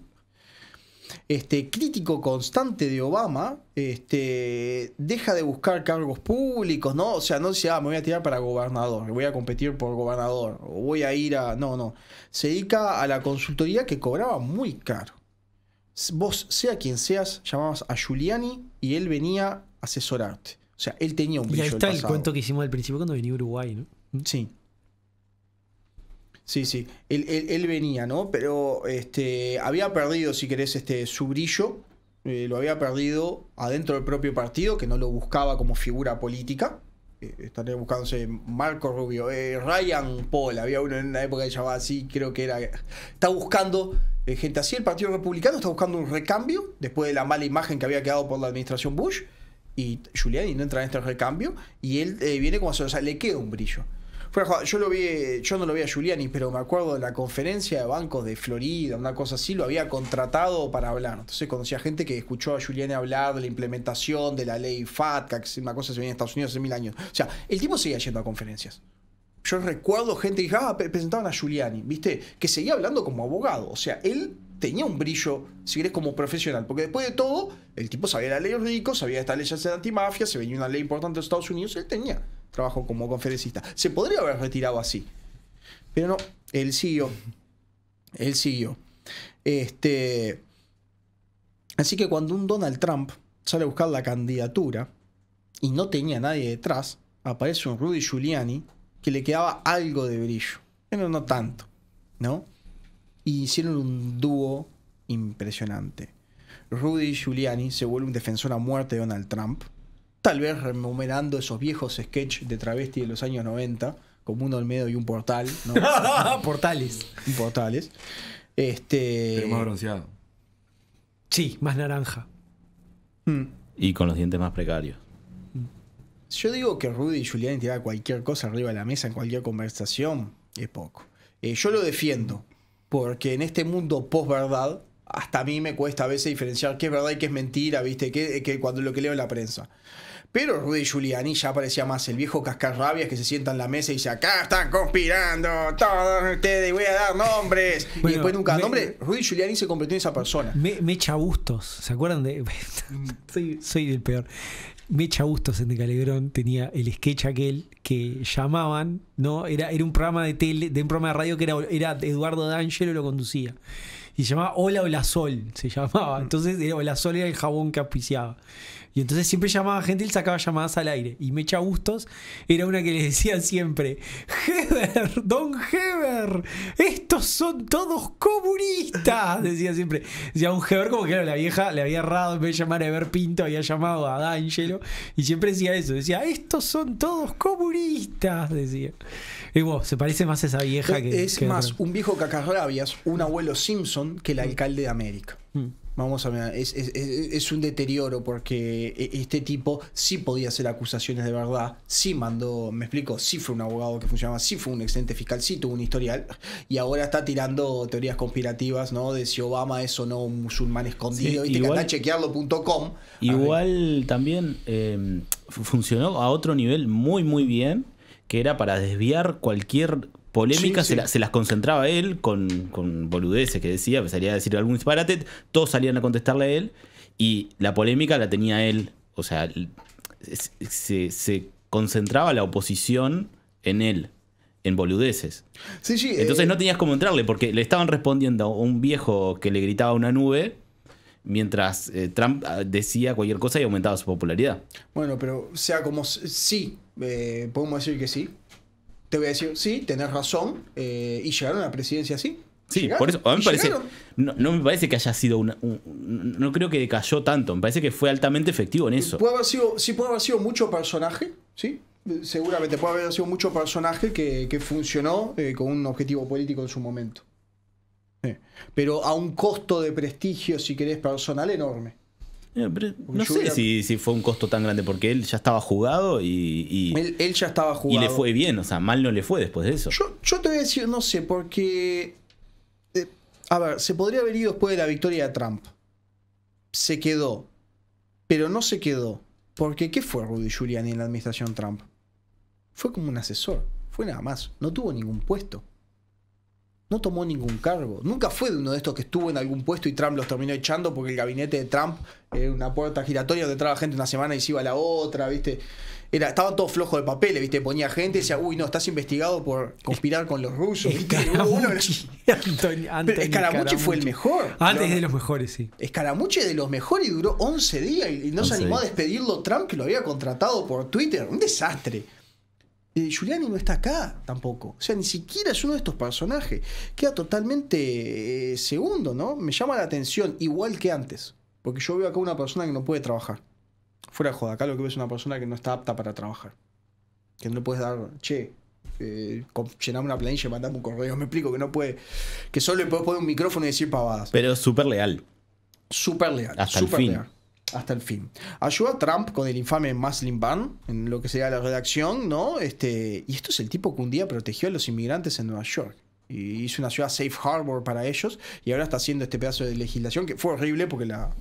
este, crítico constante de Obama, este, deja de buscar cargos públicos, ¿no? O sea, no dice, ah, me voy a tirar para gobernador, voy a competir por gobernador, o voy a ir a... No, no. Se dedica a la consultoría que cobraba muy caro. Vos, sea quien seas, llamabas a Giuliani y él venía a asesorarte. O sea, él tenía un Y ahí está el, cuento que hicimos al principio cuando venía a Uruguay, ¿no? Sí. Sí, sí, él, venía, ¿no? Pero este, había perdido, si querés, este, su brillo, eh, lo había perdido adentro del propio partido, que no lo buscaba como figura política. Eh, estaría buscándose Marco Rubio, eh, Ryan Paul, había uno en una época que llamaba así, creo que era... Está buscando gente así, el Partido Republicano está buscando un recambio, después de la mala imagen que había quedado por la administración Bush, y Giuliani no entra en este recambio, y él viene como, o sea, le queda un brillo yo lo vi, yo no lo vi a Giuliani, pero me acuerdo de la conferencia de bancos de Florida, una cosa así, lo había contratado para hablar. Entonces conocía gente que escuchó a Giuliani hablar de la implementación de la ley FATCA, que es una cosa que se venía en Estados Unidos hace mil años. O sea, el tipo seguía yendo a conferencias. Yo recuerdo gente que ah, presentaban a Giuliani, ¿viste? Que seguía hablando como abogado. O sea, él tenía un brillo, si querés, como profesional. Porque después de todo, el tipo sabía la ley rico, sabía esta ley de antimafia, se venía una ley importante de Estados Unidos, él tenía trabajo como conferencista. Se podría haber retirado así. Pero no, él siguió. Él siguió. Este. Así que cuando un Donald Trump sale a buscar la candidatura y no tenía nadie detrás, aparece un Rudy Giuliani que le quedaba algo de brillo, pero no tanto, ¿no? Y hicieron un dúo impresionante. Rudy Giuliani se vuelve un defensor a muerte de Donald Trump, tal vez remunerando esos viejos sketches de travesti de los años 90, como un al medio y un portal. ¿no? portales. Portales. Este... Pero más bronceado. Sí, más naranja. Mm. Y con los dientes más precarios. Yo digo que Rudy y Julián tirar cualquier cosa arriba de la mesa en cualquier conversación es poco. Eh, yo lo defiendo, porque en este mundo post-verdad, hasta a mí me cuesta a veces diferenciar qué es verdad y qué es mentira, ¿viste? Que, cuando lo que leo en la prensa. Pero Rudy Giuliani ya parecía más el viejo cascarrabias que se sienta en la mesa y dice, acá están conspirando todos ustedes, voy a dar nombres. y después nunca nombre, Rudy Giuliani se convirtió en esa persona. Me, Bustos, ¿se acuerdan de...? soy, soy el peor. Mecha Bustos en De Calegrón tenía el sketch aquel que llamaban, ¿no? Era, era un programa de tele, de un programa de radio que era, era Eduardo D'Angelo lo conducía se llamaba Hola Hola Sol, se llamaba. Mm. Entonces Hola Sol era el jabón que apiciaba. Y entonces siempre llamaba gente y él sacaba llamadas al aire. Y Mecha gustos era una que le decía siempre: Heber, don Heber, estos son todos comunistas. Decía siempre. Decía un Heber como que era la vieja, le había errado en vez de llamar a Heber Pinto, había llamado a D'Angelo. Y siempre decía eso: decía, estos son todos comunistas. Decía. Y se parece más a esa vieja que. Es más, un viejo cacarrabias, un abuelo Simpson que el alcalde de América. Mm. Vamos a ver, es, un deterioro porque e, este tipo sí podía hacer acusaciones de verdad, sí mandó, me explico, sí fue un abogado que funcionaba, sí fue un excelente fiscal, sí tuvo un historial y ahora está tirando teorías conspirativas, ¿no? De si Obama es o no un musulmán escondido, Y y igual, chequearlo.com. Igual también em, funcionó a otro nivel muy, muy bien, que era para desviar cualquier polémicas Se, las concentraba él con, boludeces que decía, salía a decir algún disparate, todos salían a contestarle a él y la polémica la tenía él. O sea, se, concentraba la oposición en él, en boludeces. Sí, sí, Entonces eh, no tenías cómo entrarle porque le estaban respondiendo a un viejo que le gritaba una nube mientras eh, Trump ah, decía cualquier cosa y aumentaba su popularidad. Bueno, pero sea como sí, eh, podemos decir que sí, te voy a decir, sí, tenés razón, eh, y llegaron a la presidencia así. Sí, por eso. A mí parece. No, me parece que haya sido una. Un, no creo que decayó tanto. Me parece que fue altamente efectivo en eso. haber sí, puede haber sido mucho personaje, ¿sí? Seguramente puede haber sido mucho personaje que, funcionó eh, con un objetivo político en su momento. Eh, pero a un costo de prestigio, si querés, personal enorme. Eh, no sé si, fue un costo tan grande porque él ya estaba jugado y, él, ya estaba jugado. Y le fue bien, o sea, mal no le fue después de eso. Yo, yo te voy a decir, no sé, porque... Eh, a ver, se podría haber ido después de la victoria de Trump. Se quedó. Pero no se quedó. Porque ¿qué fue Rudy Giuliani en la administración Trump? Fue como un asesor. Fue nada más. No tuvo ningún puesto no tomó ningún cargo. Nunca fue de uno de estos que estuvo en algún puesto y Trump los terminó echando porque el gabinete de Trump era una puerta giratoria donde entraba gente una semana y se iba a la otra, ¿viste? Era, estaban todos flojos de papeles, ¿viste? Ponía gente y decía, uy, no, estás investigado por conspirar con los rusos. Escaramucci. fue el mejor. Antes de los mejores, sí. Escaramucci de los mejores y duró 11 días y no se animó a despedirlo Trump que lo había contratado por Twitter. Un desastre. Y Giuliani no está acá tampoco. O sea, ni siquiera es uno de estos personajes. Queda totalmente eh, segundo, ¿no? Me llama la atención, igual que antes. Porque yo veo acá una persona que no puede trabajar. Fuera joda, acá lo que veo es una persona que no está apta para trabajar. Que no le puedes dar, che, eh, llename una planilla y mandame un correo. Me explico que no puede. Que solo le puedes poner un micrófono y decir pavadas. Pero es súper leal. Súper leal. Hasta el hasta el fin. Ayuda a Trump con el infame Muslim Ban, en lo que sería la redacción, ¿no? Este, y esto es el tipo que un día protegió a los inmigrantes en Nueva York. Y hizo una ciudad safe harbor para ellos y ahora está haciendo este pedazo de legislación que fue horrible porque la,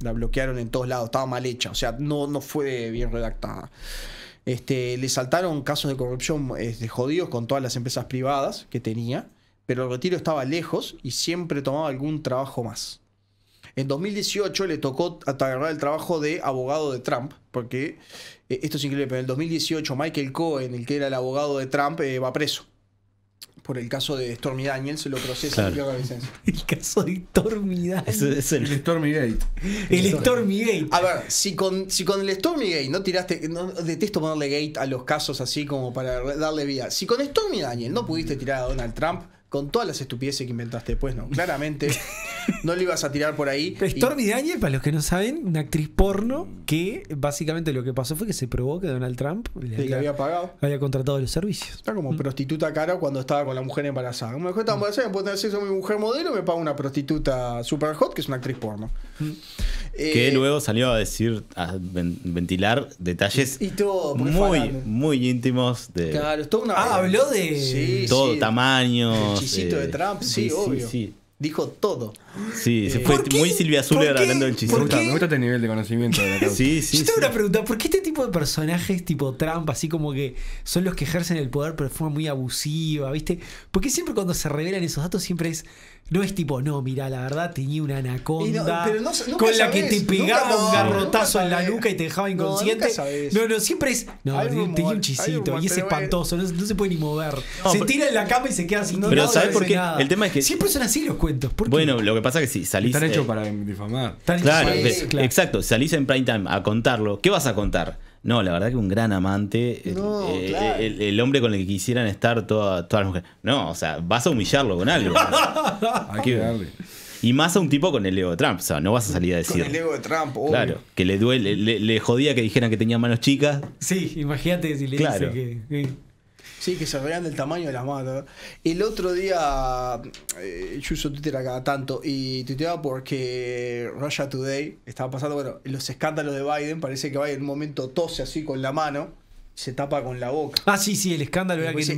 la bloquearon en todos lados, estaba mal hecha, o sea, no, no fue bien redactada. Este, le saltaron casos de corrupción de este, jodidos con todas las empresas privadas que tenía, pero el retiro estaba lejos y siempre tomaba algún trabajo más. En 2018 le tocó agarrar el trabajo de abogado de Trump, porque eh, esto es increíble, pero en el 2018 Michael Cohen, el que era el abogado de Trump, eh, va preso. Por el caso de Stormy Daniels, se lo procesa El caso de Stormy Daniels. Es, el... el Gate. El Stormy Gate. A ver, si con, si con el no tiraste. detesto ponerle gate a los casos así como para darle vida. Si con Stormy Daniels no pudiste tirar a Donald Trump, con todas las estupideces que inventaste después, pues no. Claramente. no le ibas a tirar por ahí. Stormy Daniel, para los que no saben, una actriz porno que básicamente lo que pasó fue que se probó que Donald Trump le, había, pagado. Había contratado los servicios. Está como mm. prostituta cara cuando estaba con la mujer embarazada. Me dijo, mm. esta embarazada, puedo tener sexo a mi mujer modelo, me paga una prostituta super hot, que es una actriz porno. Mm. Eh, que luego salió a decir, a ventilar detalles y todo, muy, muy íntimos de. Claro, es una. Ah, habló de. todo tamaño. El de eh, Trump, sí, sí Sí, dijo todo. Sí, se fue muy Silvia Azul hablando del chiste. Me gusta, este nivel de conocimiento sí, sí, Yo tengo una pregunta, ¿por qué este tipo de personajes tipo Trump, así como que son los que ejercen el poder pero de forma muy abusiva, viste? ¿Por qué siempre cuando se revelan esos datos siempre es no es tipo, no, mira, la verdad tenía una anaconda con la que te pegaba un garrotazo en la nuca y te dejaba inconsciente. No, no, siempre es. No, tenía un chisito y es espantoso, no, se puede ni mover. se tira en la cama y se queda sin Pero nada, ¿sabes por qué? El tema es que. Siempre son así los cuentos. Bueno, lo que pasa es que si salís. Están hechos para difamar. Están claro, exacto. Salís en prime time a contarlo. ¿Qué vas a contar? No, la verdad que un gran amante. Eh, eh, eh, el, hombre con el que quisieran estar todas las mujeres. No, o sea, vas a humillarlo con algo. darle. Y más a un tipo con el ego de Trump, o sea, no vas a salir a decir. Con el ego de Trump, Claro, que le duele, le, jodía que dijeran que tenía manos chicas. Sí, imagínate si le dice que, Sí, que se reían del tamaño de las manos. El otro día, eh, yo uso Twitter acá tanto y tuiteaba porque Russia Today estaba pasando, bueno, los escándalos de Biden, parece que Biden en un momento tose así con la mano se tapa con la boca. Ah, sí, sí, el escándalo era que el Ese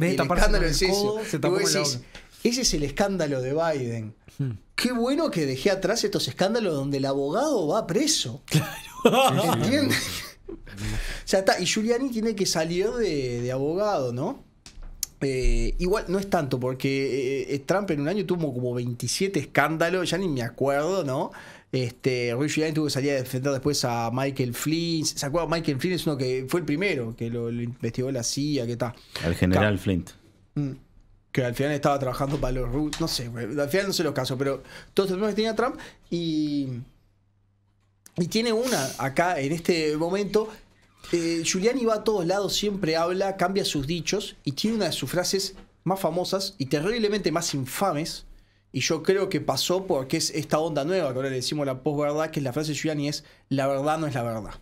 es el escándalo de Biden. Hmm. Qué bueno que dejé atrás estos escándalos donde el abogado va preso. Claro. ¿Entiendes? o sea, está, y Giuliani tiene que salir de abogado, ¿no? Eh, igual no es tanto, porque eh, eh, Trump en un año tuvo como 27 escándalos, ya ni me acuerdo, ¿no? Este, Rich Giuliani tuvo que salir a defender después a Michael Flynn. ¿Se acuerdan? Michael Flynn es uno que fue el primero que lo, investigó la CIA, que tal. El general Flint. Mm, que al final estaba trabajando para los rusos. No sé, al final no sé los casos, pero todos los problemas que tenía Trump y. Y tiene una acá en este momento eh, Giuliani va a todos lados, siempre habla, cambia sus dichos y tiene una de sus frases más famosas y terriblemente más infames. Y yo creo que pasó porque es esta onda nueva que ahora le decimos la posverdad, que es la frase de Giuliani es la verdad no es la verdad.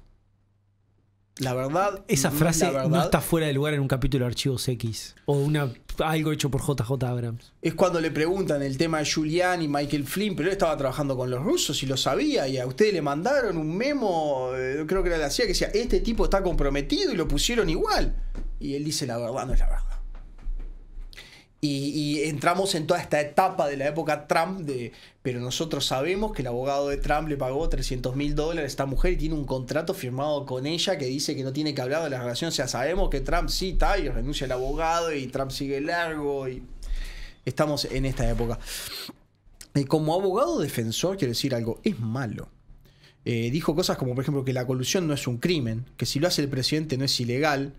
La verdad. Esa frase no está fuera de lugar en un capítulo de Archivos X. O una, algo hecho por JJ Abrams. Es cuando le preguntan el tema de Julian y Michael Flynn, pero él estaba trabajando con los rusos y lo sabía. Y a ustedes le mandaron un memo, eh, creo que era la CIA, que decía: Este tipo está comprometido y lo pusieron igual. Y él dice: La verdad no es la verdad. Y, entramos en toda esta etapa de la época Trump, de, pero nosotros sabemos que el abogado de Trump le pagó 300 mil dólares a esta mujer y tiene un contrato firmado con ella que dice que no tiene que hablar de la relación. O sea, sabemos que Trump sí está y renuncia el abogado y Trump sigue largo y estamos en esta época. Eh, como abogado defensor, quiero decir algo, es malo. Eh, dijo cosas como, por ejemplo, que la colusión no es un crimen, que si lo hace el presidente no es ilegal,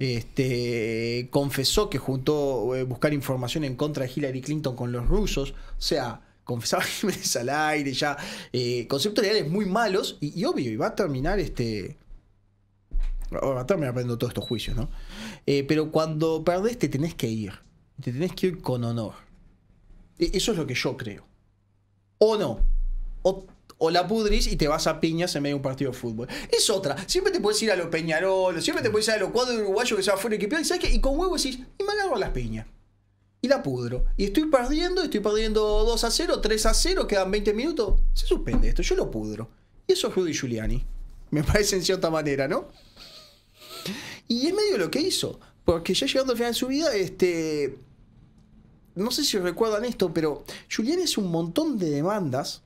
este, confesó que juntó eh, buscar información en contra de Hillary Clinton con los rusos, o sea, confesaba crímenes al aire, ya eh, conceptos reales muy malos, y, obvio, y va a terminar este... va a terminar aprendiendo todos estos juicios, ¿no? Eh, pero cuando perdés te tenés que ir, te tenés que ir con honor. E, eso es lo que yo creo. O no, o o la pudrís y te vas a piñas en medio de un partido de fútbol. Es otra. Siempre te puedes ir a los peñarolos. siempre te puedes ir a los cuadros uruguayos que se afuera y que y ¿sabes Y con huevo decís, y me agarro a las piñas. Y la pudro. Y estoy perdiendo, estoy perdiendo 2 a 0, 3 a 0, quedan 20 minutos. Se suspende esto, yo lo pudro. Y eso es Rudy Giuliani. Me parece en cierta manera, ¿no? Y es medio lo que hizo. Porque ya llegando al final de su vida, este. No sé si recuerdan esto, pero Giuliani es un montón de demandas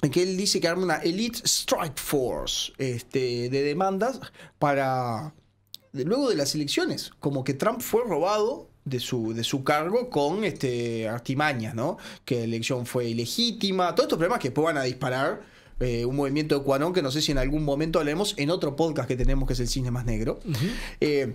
en que él dice que arma una Elite Strike Force este, de demandas para luego de las elecciones, como que Trump fue robado de su, de su cargo con este, artimañas, ¿no? Que la elección fue ilegítima, todos estos problemas que puedan van a disparar eh, un movimiento de Cuanón que no sé si en algún momento hablemos en otro podcast que tenemos que es el cine más negro, eh,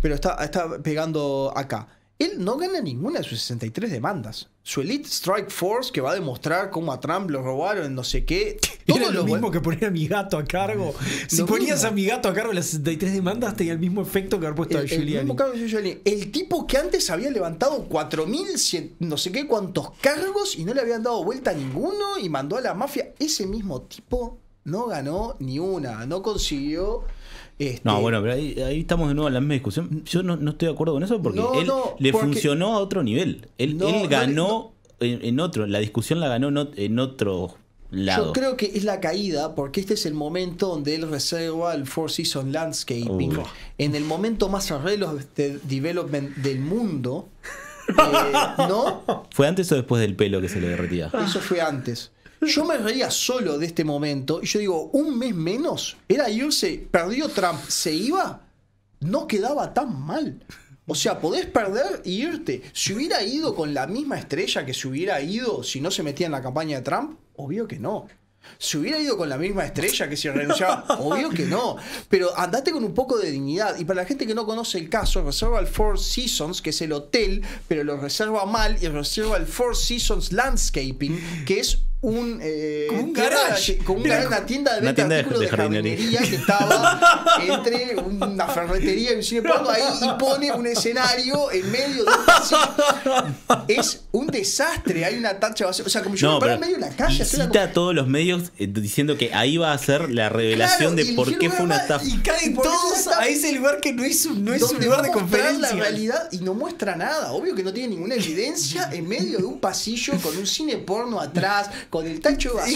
pero está, está pegando acá. Él no gana ninguna de sus 63 demandas. Su Elite Strike Force, que va a demostrar cómo a Trump lo robaron, no sé qué. Era lo, mismo que poner a mi gato a cargo. si ponías a mi gato a cargo las 63 demandas, tenía el mismo efecto que haber puesto el, a Giuliani. El, el tipo que antes había levantado 4.100, no sé qué cuántos cargos y no le habían dado vuelta a ninguno y mandó a la mafia. Ese mismo tipo no ganó ni una, no consiguió no, este, bueno, pero ahí, estamos de nuevo en la misma discusión. Yo no, estoy de acuerdo con eso porque él le funcionó a otro nivel. Él, ganó en, otro, la discusión la ganó en otro Lado. Yo creo que es la caída porque este es el momento donde él reserva el Four season Landscaping. En el momento más arreglos de este development del mundo. Eh, ¿No? ¿Fue antes o después del pelo que se le derretía? Eso fue antes. Yo me reía solo de este momento y yo digo, un mes menos era irse, perdió Trump, se iba, no quedaba tan mal. O sea, podés perder e irte. Si hubiera ido con la misma estrella que se hubiera ido si no se metía en la campaña de Trump, obvio que no. Si hubiera ido con la misma estrella que se renunciaba, obvio que no. Pero andate con un poco de dignidad. Y para la gente que no conoce el caso, reserva el Four Seasons, que es el hotel, pero lo reserva mal, y reserva el Four Seasons Landscaping, que es un, eh, con un garage, con una tienda de, una de, jardinería. que estaba entre una ferretería y un cine porno ahí y pone un escenario en medio de un pasillo. Es un desastre, hay una tacha O sea, como si fuera me en medio de la calle. Cita a todos los medios eh, diciendo que ahí va a ser la revelación de por qué fue una estafa. Y caen todos a ese lugar que no es un, no es un lugar de conferencia. la realidad y no muestra nada. Obvio que no tiene ninguna evidencia en medio de un pasillo con un cine porno atrás con el tacho de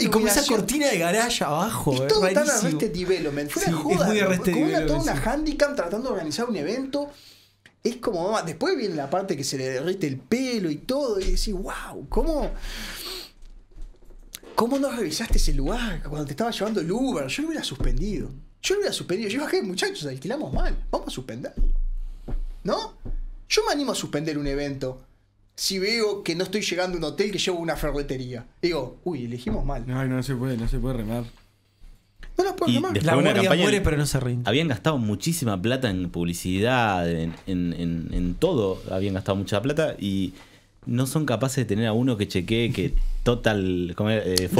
Y, como, esa cortina de garage abajo. Es eh, todo tan Arrested Development. Fue una joda. Es como este una, toda una handicap tratando de organizar un evento. Es como, ah, después viene la parte que se le derrite el pelo y todo. Y decís, wow, ¿cómo? ¿Cómo no revisaste ese lugar cuando te estaba llevando el Uber? Yo lo hubiera suspendido. Yo lo hubiera suspendido. Yo bajé, muchachos, alquilamos mal. Vamos a suspenderlo. ¿No? Yo me animo a suspender un evento si veo que no estoy llegando a un hotel que llevo una ferretería. Digo, uy, elegimos mal. No, no se puede, no se puede remar. No las puedo remar. La una campaña, muere, pero no se rinde. Habían gastado muchísima plata en publicidad, en, en, en todo. Habían gastado mucha plata y no son capaces de tener a uno que chequee que Total, como, eh,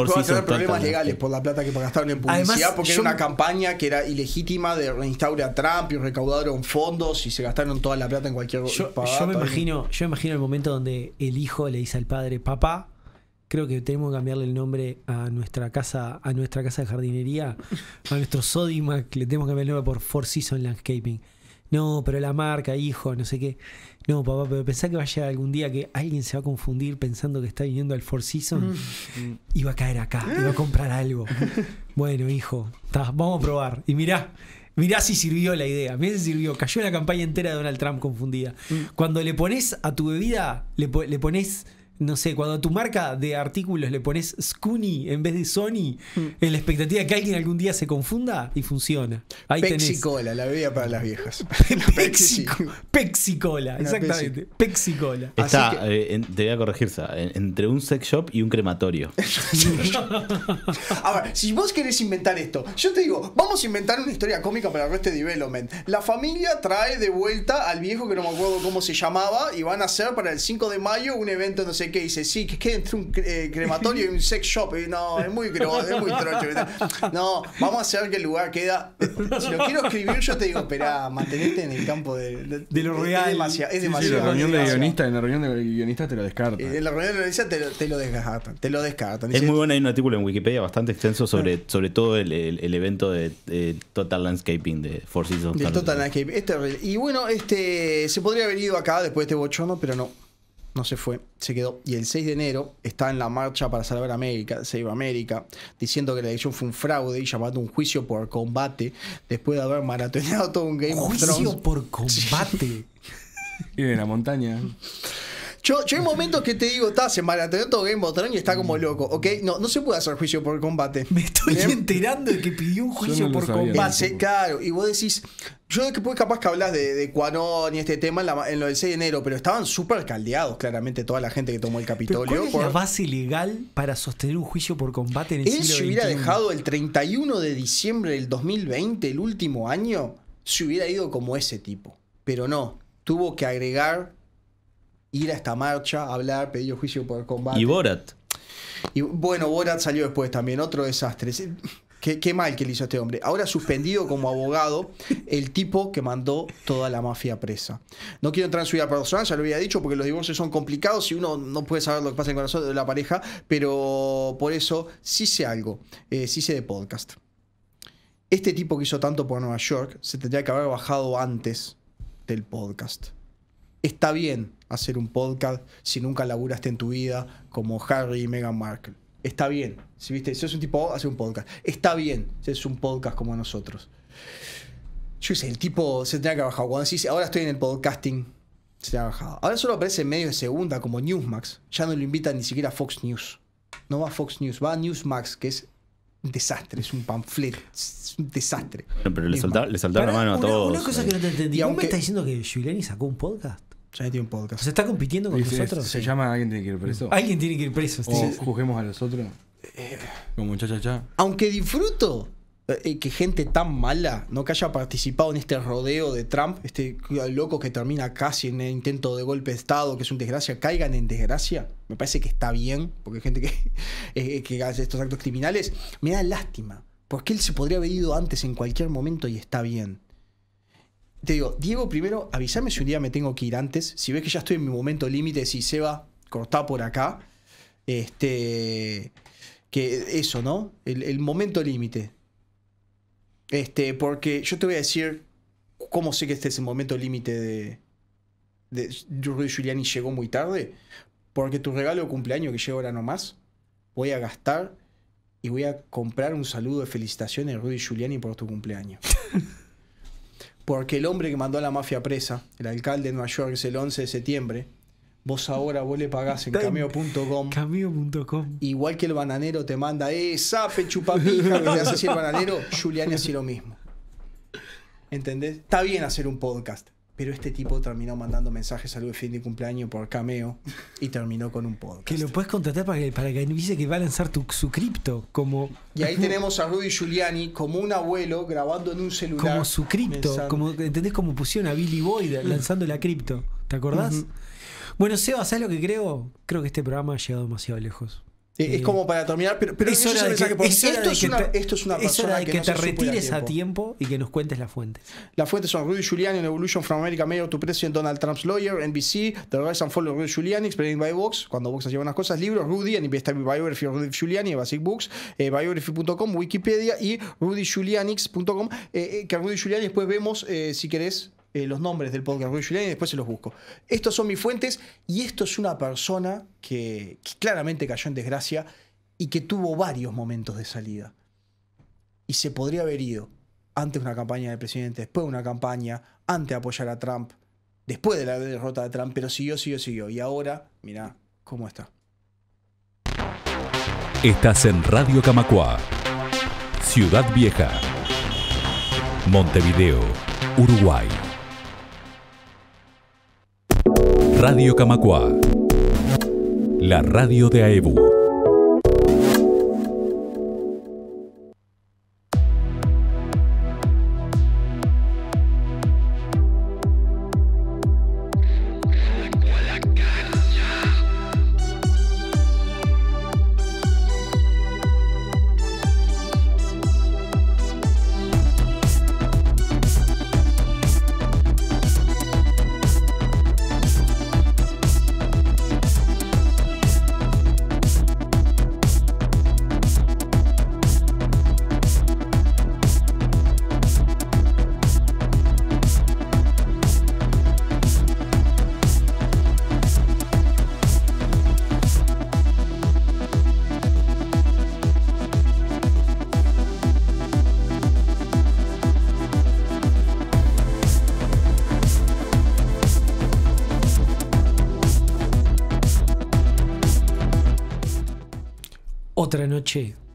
problemas legales por la plata que gastaron en publicidad porque era una campaña que era ilegítima de reinstaurar a Trump y recaudaron fondos y se gastaron toda la plata en cualquier yo, yo me imagino yo imagino el momento donde el hijo le dice al padre papá creo que tenemos que cambiarle el nombre a nuestra casa a nuestra casa de jardinería a nuestro Sodimac le tenemos que cambiar el nombre por Four Seasons Landscaping no pero la marca hijo no sé qué no, papá, pero pensá que va a llegar algún día que alguien se va a confundir pensando que está viniendo al Four Seasons mm. Mm. y va a caer acá, y va a comprar algo. bueno, hijo, vamos a probar. Y mirá, Mirá si sirvió la idea. Mirá si sirvió. Cayó la campaña entera de Donald Trump confundida. Mm. Cuando le pones a tu bebida, le pones no sé, cuando a tu marca de artículos le pones Scoony en vez de Sony, mm. en la expectativa de que alguien algún día se confunda y funciona. Ahí Pexicola, la bebida para las viejas. Pepsi Pexicola, exactamente. Pexicola. Está, eh, te voy a corregir, entre un sex shop y un crematorio. a ver, si vos querés inventar esto, yo te digo, vamos a inventar una historia cómica para este Development. La familia trae de vuelta al viejo que no me acuerdo cómo se llamaba y van a hacer para el 5 de mayo un evento, no sé que dice, sí, que quede entre un eh, crematorio y un sex shop. no, es muy es muy trocho. No, vamos a hacer que el lugar queda. Si lo quiero escribir, yo te digo, espera, mantenete en el campo de, de, lo real. Es, demasiado. Es demasiado la reunión de guionistas, en la reunión de guionistas te lo descartan. En la reunión de guionistas te, lo descartan. Te lo descartan. Es muy bueno, hay un artículo en Wikipedia bastante extenso sobre, ah. sobre todo el, el, evento de, Total Landscaping de Four Seasons. Total Landscaping, Y bueno, este se podría haber ido acá después de este bochono, pero no no se fue, se quedó. Y el 6 de enero está en la marcha para salvar América, Save América, diciendo que la elección fue un fraude y llamando un juicio por combate después de haber maratoneado todo un Game ¿Juicio por combate? y de la montaña. Yo, yo hay momentos que te digo, está, en maratón, todo Game of Thrones y está como mm. loco, ¿ok? No, no se puede hacer juicio por combate. Me estoy enterando de que pidió un juicio por combate. Claro, y vos decís, yo que después capaz que hablas de, de Cuanón y este tema en, lo del 6 de enero, pero estaban súper caldeados claramente toda la gente que tomó el Capitolio. es la base legal para sostener un juicio por combate en el Él se hubiera dejado el 31 de diciembre del 2020, el último año, se hubiera ido como ese tipo. Pero no, tuvo que agregar ir a esta marcha, hablar, pedir juicio por combate. Y Borat. Y bueno, Borat salió después también, otro desastre. Qué, mal que le hizo a este hombre. Ahora suspendido como abogado, el tipo que mandó toda la mafia presa. No quiero entrar en su vida personal, ya lo había dicho, porque los divorcios son complicados y uno no puede saber lo que pasa en el corazón de la pareja, pero por eso sí sé algo, eh, sí sé de podcast. Este tipo que hizo tanto por Nueva York se tendría que haber bajado antes del podcast está bien hacer un podcast si nunca laburaste en tu vida como Harry y Meghan Markle. Está bien. Si viste, si es un tipo, hace un podcast. Está bien si es un podcast como nosotros. Yo sé, el tipo se tenía que bajar. Cuando decís, ahora estoy en el podcasting, se ha bajado Ahora solo aparece en medio de segunda como Newsmax. Ya no lo invitan ni siquiera a Fox News. No va a Fox News, va a Newsmax, que es un desastre, es un panfleto, es un desastre. pero le, saltaron la mano a todos. Una cosa eh. que no te entendí. Aunque, me estás diciendo que Giuliani sacó un podcast? Ya un podcast. ¿Se está compitiendo con nosotros? Se llama Alguien tiene que ir preso. Alguien tiene que ir preso. O a los otros. Eh. Como Aunque disfruto eh, eh, que gente tan mala, no que haya participado en este rodeo de Trump, este loco que termina casi en el intento de golpe de Estado, que es un desgracia, caigan en desgracia, me parece que está bien, porque hay gente que, que hace estos actos criminales, me da lástima, porque él se podría haber ido antes en cualquier momento y está bien te digo, Diego, primero avísame si un día me tengo que ir antes. Si ves que ya estoy en mi momento límite, si se va, cortá por acá. Este. Que eso, ¿no? El, momento límite. Este, porque yo te voy a decir cómo sé que este es el momento límite de. de Rudy Giuliani llegó muy tarde. Porque tu regalo de cumpleaños que llega ahora nomás, voy a gastar y voy a comprar un saludo de felicitaciones, Rudy Giuliani, por tu cumpleaños. Porque el hombre que mandó a la mafia presa, el alcalde de Nueva York, es el 11 de septiembre, vos ahora vos le pagás en cameo.com. Cameo.com. Igual que el bananero te manda, eh, sape, chupapija, que hace así el bananero, Julián hace lo mismo. ¿Entendés? Está bien hacer un podcast. Pero este tipo terminó mandando mensajes al fin de cumpleaños por cameo y terminó con un podcast. Que lo puedes contratar para que, para que dice que va a lanzar su cripto. Como... Y ahí tenemos a Rudy Giuliani como un abuelo grabando en un celular. Como su cripto. Como, ¿Entendés cómo pusieron a Billy Boyd lanzando la cripto? ¿Te acordás? Bueno, Seba, ¿sabes lo que creo? Creo que este programa ha llegado demasiado lejos es como para terminar, pero, pero es es esto, es una, es una, persona de que, te retires a tiempo. y que nos cuentes las fuentes. Las fuentes son Rudy Giuliani en Evolution from America, Mayor to President Donald Trump's Lawyer, NBC, The Rise and Fall of Rudy Giuliani, Explained by Vox, cuando Vox lleva unas cosas, libros, Rudy, en Biography of Rudy Giuliani, Basic Books, eh, biography.com, Wikipedia y RudyGiuliani.com, eh, eh, que Rudy Giuliani después vemos, eh, si querés, eh, los nombres del podcast y después se los busco. Estos son mis fuentes y esto es una persona que, claramente cayó en desgracia y que tuvo varios momentos de salida. Y se podría haber ido antes de una campaña del presidente, después de una campaña, antes de apoyar a Trump, después de la derrota de Trump, pero siguió, siguió, siguió. Y ahora, mirá cómo está. Estás en Radio Camacua, Ciudad Vieja, Montevideo, Uruguay. Radio Camacua. La radio de AEBU.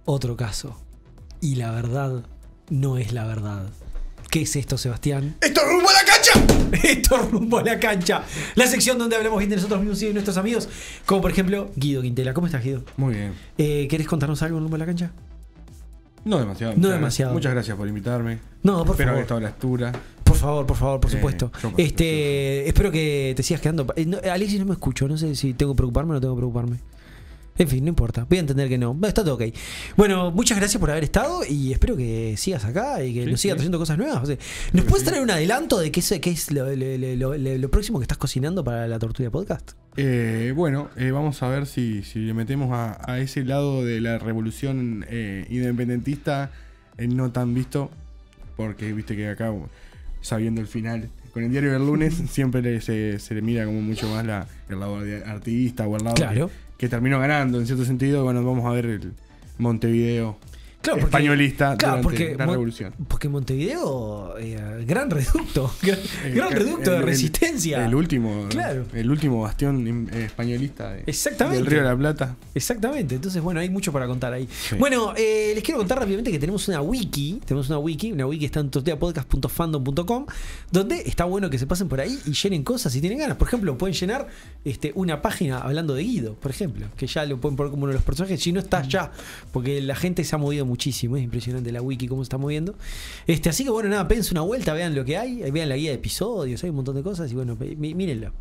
otro caso. Y la verdad no es la verdad. ¿Qué es esto, Sebastián? ¡Esto es rumbo a la cancha! ¡Esto es rumbo a la cancha! La sección donde hablamos bien de nosotros mismos y de nuestros amigos, como por ejemplo Guido Quintela. ¿Cómo estás, Guido? Muy bien. Eh, ¿Querés contarnos algo rumbo a la cancha? No demasiado. No muchas, demasiado. Muchas gracias por invitarme. No, por favor. Espero haber estado a la altura. Por favor, por favor, por eh, supuesto. este, espero que te sigas quedando. Eh, no, no me escucho, no sé si tengo que preocuparme o no tengo que preocuparme. En fin, no importa. Voy a entender que no. Está todo ok. Bueno, muchas gracias por haber estado y espero que sigas acá y que nos sigas trayendo cosas nuevas. ¿Nos puedes traer un adelanto de qué es, lo, próximo que estás cocinando para la tortuga podcast? Eh, bueno, eh, vamos a ver si, le metemos a, ese lado de la revolución eh, independentista, eh, no tan visto, porque viste que acá, sabiendo el final, con el diario del lunes siempre se, le mira como mucho más la, el lado artista o el lado claro que terminó ganando en cierto sentido. Bueno, vamos a ver el Montevideo españolista claro, durante la revolución. Porque Montevideo, eh, gran reducto, gran, reducto de resistencia. El, último, el último bastión eh, españolista Exactamente. del Río de la Plata. Exactamente, entonces bueno, hay mucho para contar ahí. Bueno, eh, les quiero contar rápidamente que tenemos una wiki, tenemos una wiki, una wiki está en tosteapodcast.fandom.com, donde está bueno que se pasen por ahí y llenen cosas si tienen ganas. Por ejemplo, pueden llenar este, una página hablando de Guido, por ejemplo, que ya lo pueden poner como uno de los personajes, si no está mm. ya, porque la gente se ha movido mucho muchísimo, es impresionante la wiki, cómo está moviendo. Este, así que bueno, nada, pense una vuelta, vean lo que hay, vean la guía de episodios, hay un montón de cosas y bueno, mírenlo.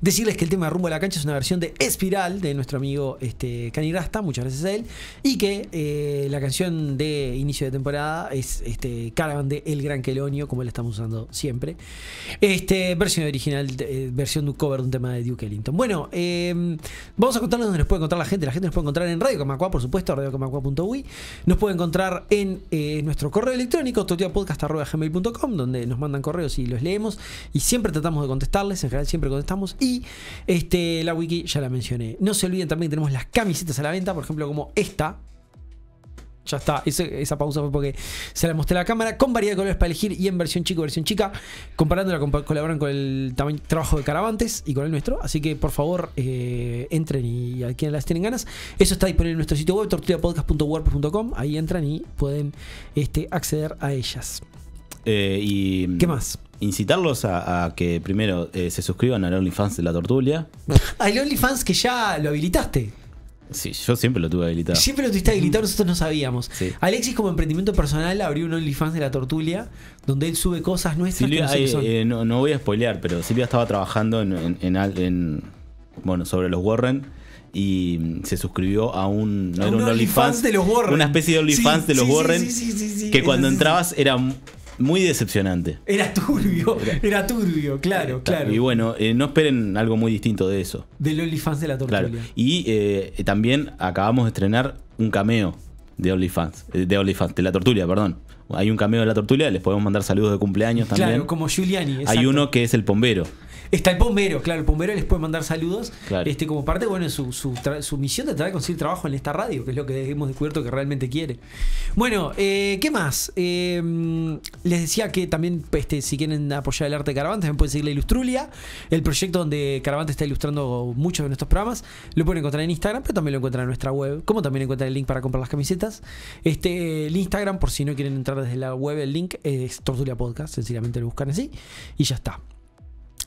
Decirles que el tema de Rumbo a la Cancha es una versión de Espiral de nuestro amigo este, Cani Rasta, muchas gracias a él. Y que eh, la canción de inicio de temporada es este, Caravan de El Gran Quelonio, como la estamos usando siempre. Este, versión original, eh, versión de un cover de un tema de Duke Ellington. Bueno, em, vamos a contarles dónde nos puede encontrar la gente. La gente nos puede encontrar en Radio Camacua, por supuesto, radiocamacua.uy. Nos puede encontrar en eh, nuestro correo electrónico, totiapodcast.gmail.com, donde nos mandan correos y los leemos. Y siempre tratamos de contestarles, en general siempre contestamos y este, la wiki ya la mencioné. No se olviden también que tenemos las camisetas a la venta, por ejemplo, como esta, ya está, esa pausa fue porque se la mostré a la cámara, con variedad de colores para elegir y en versión chico, versión chica, comparándola, con, colaboran con el trabajo de Caravantes y con el nuestro, así que por favor eh, entren y a quienes las tienen ganas, eso está disponible en nuestro sitio web, tortillapodcast.wordpress.com, ahí entran y pueden este, acceder a ellas. Eh, y... ¿Qué más? incitarlos a, que primero eh, se suscriban al OnlyFans de la Tortulia. Al OnlyFans que ya lo habilitaste. Sí, yo siempre lo tuve habilitado. Siempre lo tuviste habilitado, nosotros no sabíamos. Alexis, como emprendimiento personal, abrió un OnlyFans de la Tortulia, donde él sube cosas nuestras. Eh, eh, no, no, voy a spoilear, pero Silvia estaba trabajando en, bueno, sobre los Warren y mm, se suscribió a un. No era un, OnlyFans. de los Warren. Una especie de OnlyFans de los sí, Warren. que cuando entrabas era muy decepcionante. Era turbio, era, turbio, claro, claro. Y bueno, eh, no esperen algo muy distinto de eso. Del OnlyFans de la tortuga. Y eh, eh, también acabamos de estrenar un cameo de OnlyFans, de OnlyFans, de la Tortulia, perdón. Hay un cameo de la tortulia, les podemos mandar saludos de cumpleaños también. Claro, como Giuliani. Hay uno que es el bombero. Está el bombero, claro, el bombero les puede mandar saludos. Este, como parte, bueno, su, misión de tratar de conseguir trabajo en esta radio, que es lo que hemos descubierto que realmente quiere. Bueno, eh, ¿qué más? Em, les decía que también, este, si quieren apoyar el arte de Caravante, también pueden seguir la Ilustrulia, el proyecto donde Caravante está ilustrando muchos de nuestros programas. Lo pueden encontrar en Instagram, pero también lo encuentran en nuestra web, como también encuentran el link para comprar las camisetas. Este, el Instagram, por si no quieren entrar desde la web, el link es Tortulia Podcast, sencillamente lo buscan así y ya está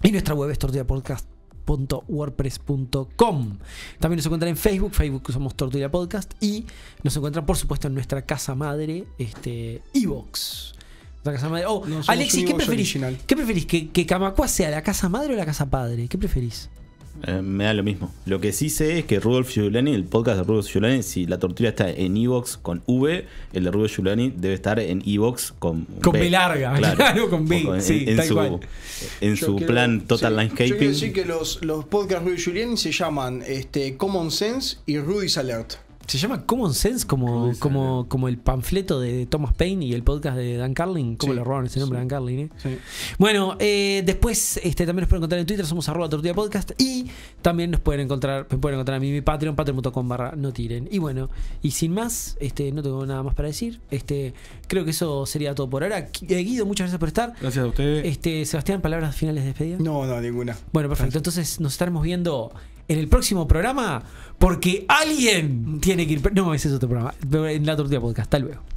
y nuestra web es tortillapodcast.wordpress.com. También nos encuentran en Facebook, Facebook somos Tortilla Podcast y nos encuentran por supuesto en nuestra casa madre, este Evox. Casa madre. Oh, Alexis, ¿qué preferís? ¿qué preferís? ¿Que, ¿Que Camacua sea la casa madre o la casa padre? ¿Qué preferís? Eh, me da lo mismo. Lo que sí sé es que Rudolf Giuliani, el podcast de Rudolf Giuliani, si la tortura está en Evox con V, el de Rudolf Giuliani debe estar en Evox con Con B, larga, claro, con B. En, su, en su plan Total Landscaping. Yo quiero que los, los de Rudolf Giuliani se llaman este, Common Sense y Rudy's Alert. ¿Se llama Common Sense como, como, como el panfleto de Thomas Paine y el podcast de Dan Carlin? ¿Cómo le robaron ese nombre Dan Carlin? Eh? Bueno, eh, después este, también nos pueden encontrar en Twitter, somos arroba tortilla y también nos pueden encontrar, pueden encontrar a mí mi Patreon, patreon.com barra no tiren. Y bueno, y sin más, este, no tengo nada más para decir. Este, creo que eso sería todo por ahora. Eh, Guido, muchas gracias por estar. Gracias a ustedes. Este, Sebastián, palabras finales de despedida. No, no, ninguna. Bueno, perfecto. Entonces nos estaremos viendo en el próximo programa porque alguien tiene que ir. No, ese es otro programa. En la tortilla podcast. Hasta luego.